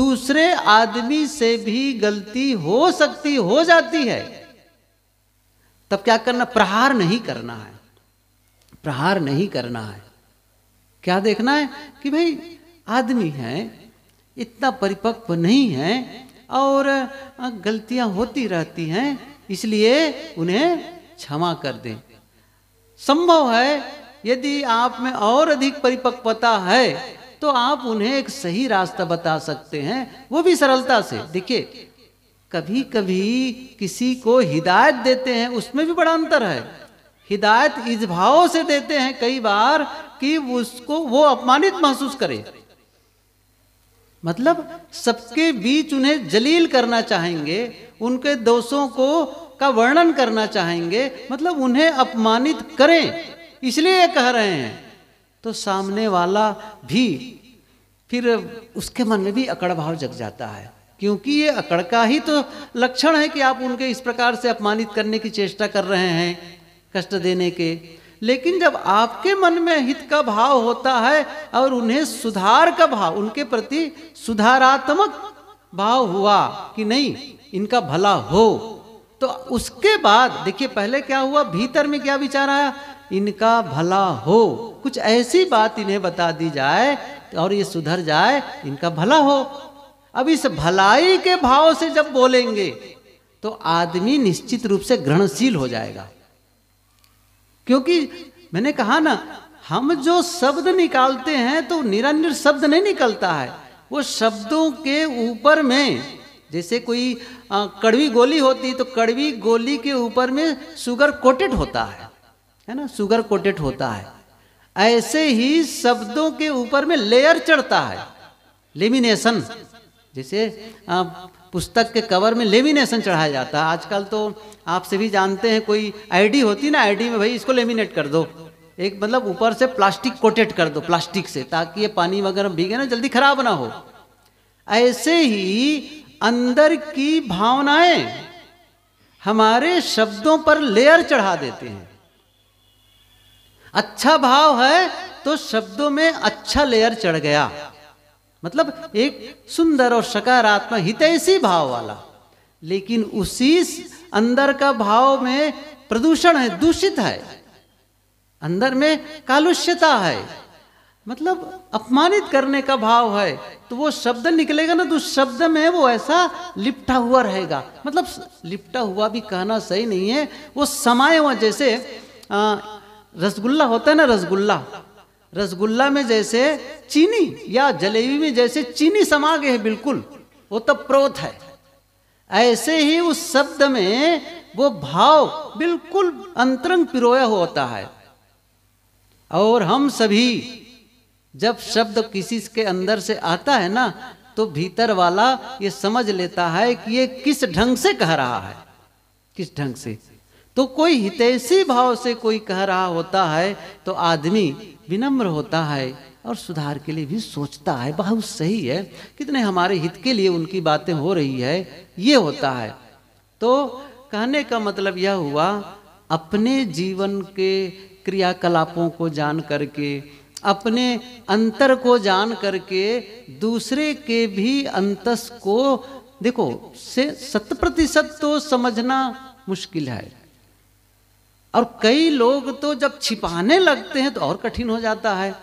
दूसरे आदमी से भी गलती हो सकती हो जाती है तब क्या करना प्रहार नहीं करना है प्रहार नहीं करना है क्या देखना है कि भाई आदमी है इतना परिपक्व नहीं है और गलतियां होती रहती हैं इसलिए उन्हें क्षमा कर दें संभव है यदि आप में और अधिक परिपक्वता है तो आप उन्हें एक सही रास्ता बता सकते हैं वो भी सरलता से देखिए कभी कभी किसी को हिदायत देते हैं उसमें भी बड़ा अंतर है हिदायत इस भाव से देते हैं कई बार कि उसको वो अपमानित महसूस करे मतलब सबके बीच उन्हें जलील करना चाहेंगे उनके दोषों को का वर्णन करना चाहेंगे मतलब उन्हें अपमानित करें इसलिए कह रहे हैं तो सामने वाला भी फिर उसके मन में भी अकड़ भाव जग जाता है क्योंकि ये अकड़ का ही तो लक्षण है कि आप उनके इस प्रकार से अपमानित करने की चेष्टा कर रहे हैं कष्ट देने के लेकिन जब आपके मन में हित का भाव होता है और उन्हें सुधार का भाव उनके प्रति सुधारात्मक भाव हुआ कि नहीं इनका भला हो तो उसके बाद देखिए पहले क्या हुआ भीतर में क्या विचार आया इनका भला हो कुछ ऐसी बात इन्हें बता दी जाए और ये सुधर जाए इनका भला हो अब इस भलाई के भाव से जब बोलेंगे तो आदमी निश्चित रूप से ग्रहणशील हो जाएगा क्योंकि मैंने कहा ना हम जो शब्द निकालते हैं तो निरंजन शब्द नहीं निकलता है वो शब्दों के ऊपर में जैसे कोई आ, कड़वी गोली होती तो कड़वी गोली के ऊपर में शुगर कोटेड होता है है ना शुगर कोटेड होता है ऐसे ही शब्दों के ऊपर में लेयर चढ़ता है लेमिनेशन जैसे आ, पुस्तक के कवर में लेमिनेशन चढ़ाया जाता है आजकल तो आप सभी जानते हैं कोई आईडी होती ना आईडी में भाई इसको लेमिनेट कर दो एक मतलब ऊपर से प्लास्टिक कोटेट कर दो प्लास्टिक से ताकि ये पानी वगैरह भीगे ना जल्दी खराब ना हो ऐसे ही अंदर की भावनाएं हमारे शब्दों पर लेयर चढ़ा देते हैं अच्छा भाव है तो शब्दों में अच्छा लेयर चढ़ गया मतलब एक सुंदर और सकारात्मक हितैषी भाव वाला लेकिन उसी अंदर का भाव में प्रदूषण है दूषित है अंदर में कालुष्यता है मतलब अपमानित करने का भाव है तो वो शब्द निकलेगा ना तो शब्द में वो ऐसा लिपटा हुआ रहेगा मतलब लिपटा हुआ भी कहना सही नहीं है वो समाये हुआ जैसे रसगुल्ला होता है ना रसगुल्ला रसगुल्ला में जैसे चीनी या जलेबी में जैसे चीनी समा गए है बिल्कुल वो तो प्रोत है ऐसे ही उस शब्द में वो भाव बिल्कुल अंतरंग पिरोया होता है और हम सभी जब शब्द किसी के अंदर से आता है ना तो भीतर वाला ये समझ लेता है कि ये किस ढंग से कह रहा है किस ढंग से तो कोई हितैषी भाव से कोई कह रहा होता है तो आदमी विनम्र होता है और सुधार के लिए भी सोचता है बहुत सही है कितने हमारे हित के लिए उनकी बातें हो रही है ये होता है तो कहने का मतलब यह हुआ अपने जीवन के क्रियाकलापों को जान करके अपने अंतर को जान करके दूसरे के भी अंतस को देखो से शत प्रतिशत तो समझना मुश्किल है और कई लोग तो जब छिपाने लगते हैं तो और कठिन हो जाता है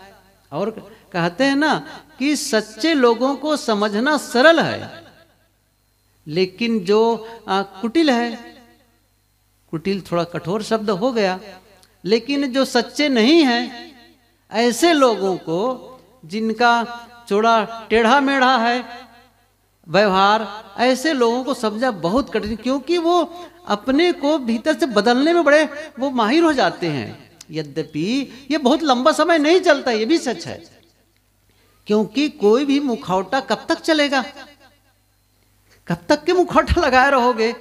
और कहते हैं ना कि सच्चे लोगों को समझना सरल है लेकिन जो आ, कुटिल है कुटिल थोड़ा कठोर शब्द हो गया लेकिन जो सच्चे नहीं है ऐसे लोगों को जिनका चौड़ा टेढ़ा मेढ़ा है व्यवहार ऐसे लोगों को समझा बहुत कठिन क्योंकि वो अपने को भीतर से बदलने में बड़े वो माहिर हो जाते हैं यद्यपि ये बहुत लंबा समय नहीं चलता ये भी सच है क्योंकि कोई भी मुखौटा कब तक चलेगा कब तक के मुखौटा लगाए रहोगे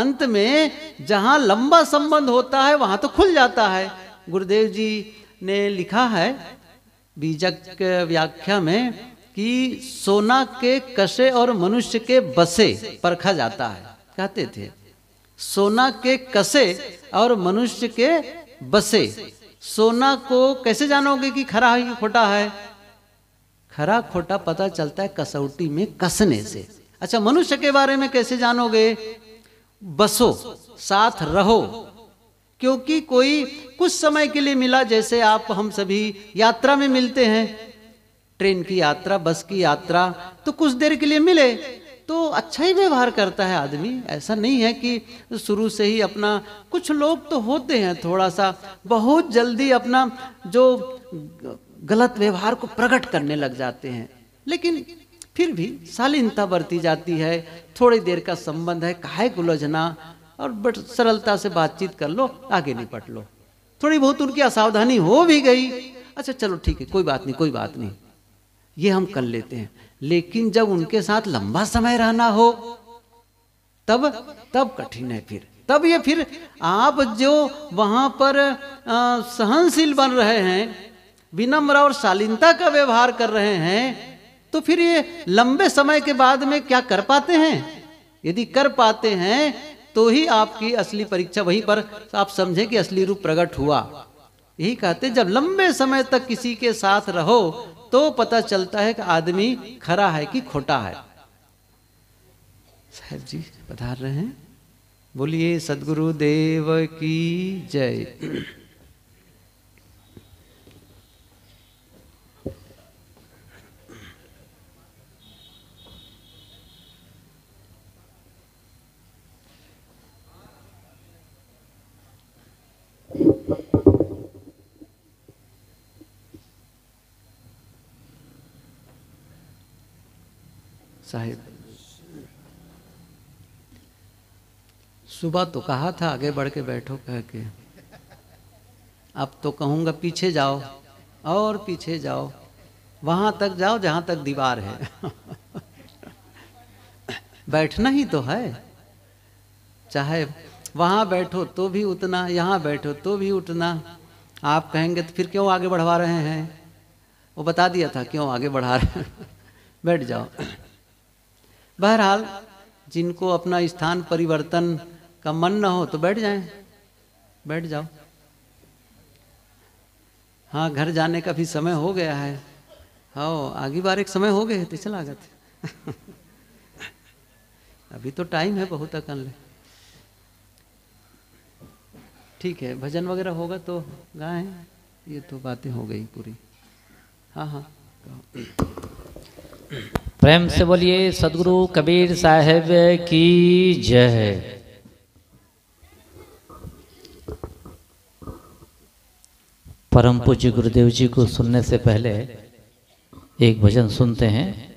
अंत में जहां लंबा संबंध होता है वहां तो खुल जाता है गुरुदेव जी ने लिखा है बीजक व्याख्या में कि सोना के कसे और मनुष्य के बसे परखा जाता है कहते थे सोना के कसे और मनुष्य के बसे सोना को कैसे जानोगे कि खरा है कि खोटा है खरा खोटा पता चलता है कसौटी में कसने से अच्छा मनुष्य के बारे में कैसे जानोगे बसो साथ रहो क्योंकि कोई कुछ समय के लिए मिला जैसे आप हम सभी यात्रा में मिलते हैं ट्रेन की यात्रा बस की यात्रा तो कुछ देर के लिए मिले तो अच्छा ही व्यवहार करता है आदमी ऐसा नहीं है कि शुरू से ही अपना कुछ लोग तो होते हैं थोड़ा सा बहुत जल्दी अपना जो गलत व्यवहार को प्रकट करने लग जाते हैं लेकिन फिर भी शालीनता बरती जाती है थोड़ी देर का संबंध है काहे गुलझना और बट सरलता से बातचीत कर लो आगे निपट लो थोड़ी बहुत उनकी असावधानी हो भी गई अच्छा चलो ठीक है कोई बात नहीं कोई बात नहीं ये हम कर लेते हैं लेकिन जब उनके साथ लंबा समय रहना हो तब तब कठिन है फिर तब ये फिर आप जो वहां पर सहनशील बन रहे हैं विनम्र और शालीनता का व्यवहार कर रहे हैं तो फिर ये लंबे समय के बाद में क्या कर पाते हैं यदि कर पाते हैं तो ही आपकी असली परीक्षा वहीं पर तो आप समझें कि असली रूप प्रकट हुआ यही कहते जब लंबे समय तक किसी के साथ रहो तो पता चलता है कि आदमी खरा है कि खोटा है साहेब जी पधार रहे हैं बोलिए सदगुरु देव की जय साहेब सुबह तो कहा था आगे बढ़ के बैठो कह के अब तो कहूंगा पीछे जाओ और पीछे जाओ वहां तक जाओ जहां तक दीवार है (laughs) बैठना ही तो है चाहे वहां बैठो तो भी उतना यहां बैठो तो भी उतना आप कहेंगे तो फिर क्यों आगे बढ़वा रहे हैं वो बता दिया था क्यों आगे बढ़ा रहे हैं (laughs) बैठ जाओ बहरहाल जिनको अपना स्थान परिवर्तन का मन ना हो तो बैठ जाए बैठ जाओ हाँ घर जाने का भी समय हो गया है हाओ आगे बार एक समय हो गए तो चला गए (laughs) अभी तो टाइम है बहुत अकन ले ठीक है भजन वगैरह होगा तो गाएं ये तो बातें हो गई पूरी हाँ हाँ प्रेम से बोलिए सदगुरु कबीर साहेब की जय परम पूज्य गुरुदेव जी को सुनने से पहले एक भजन सुनते हैं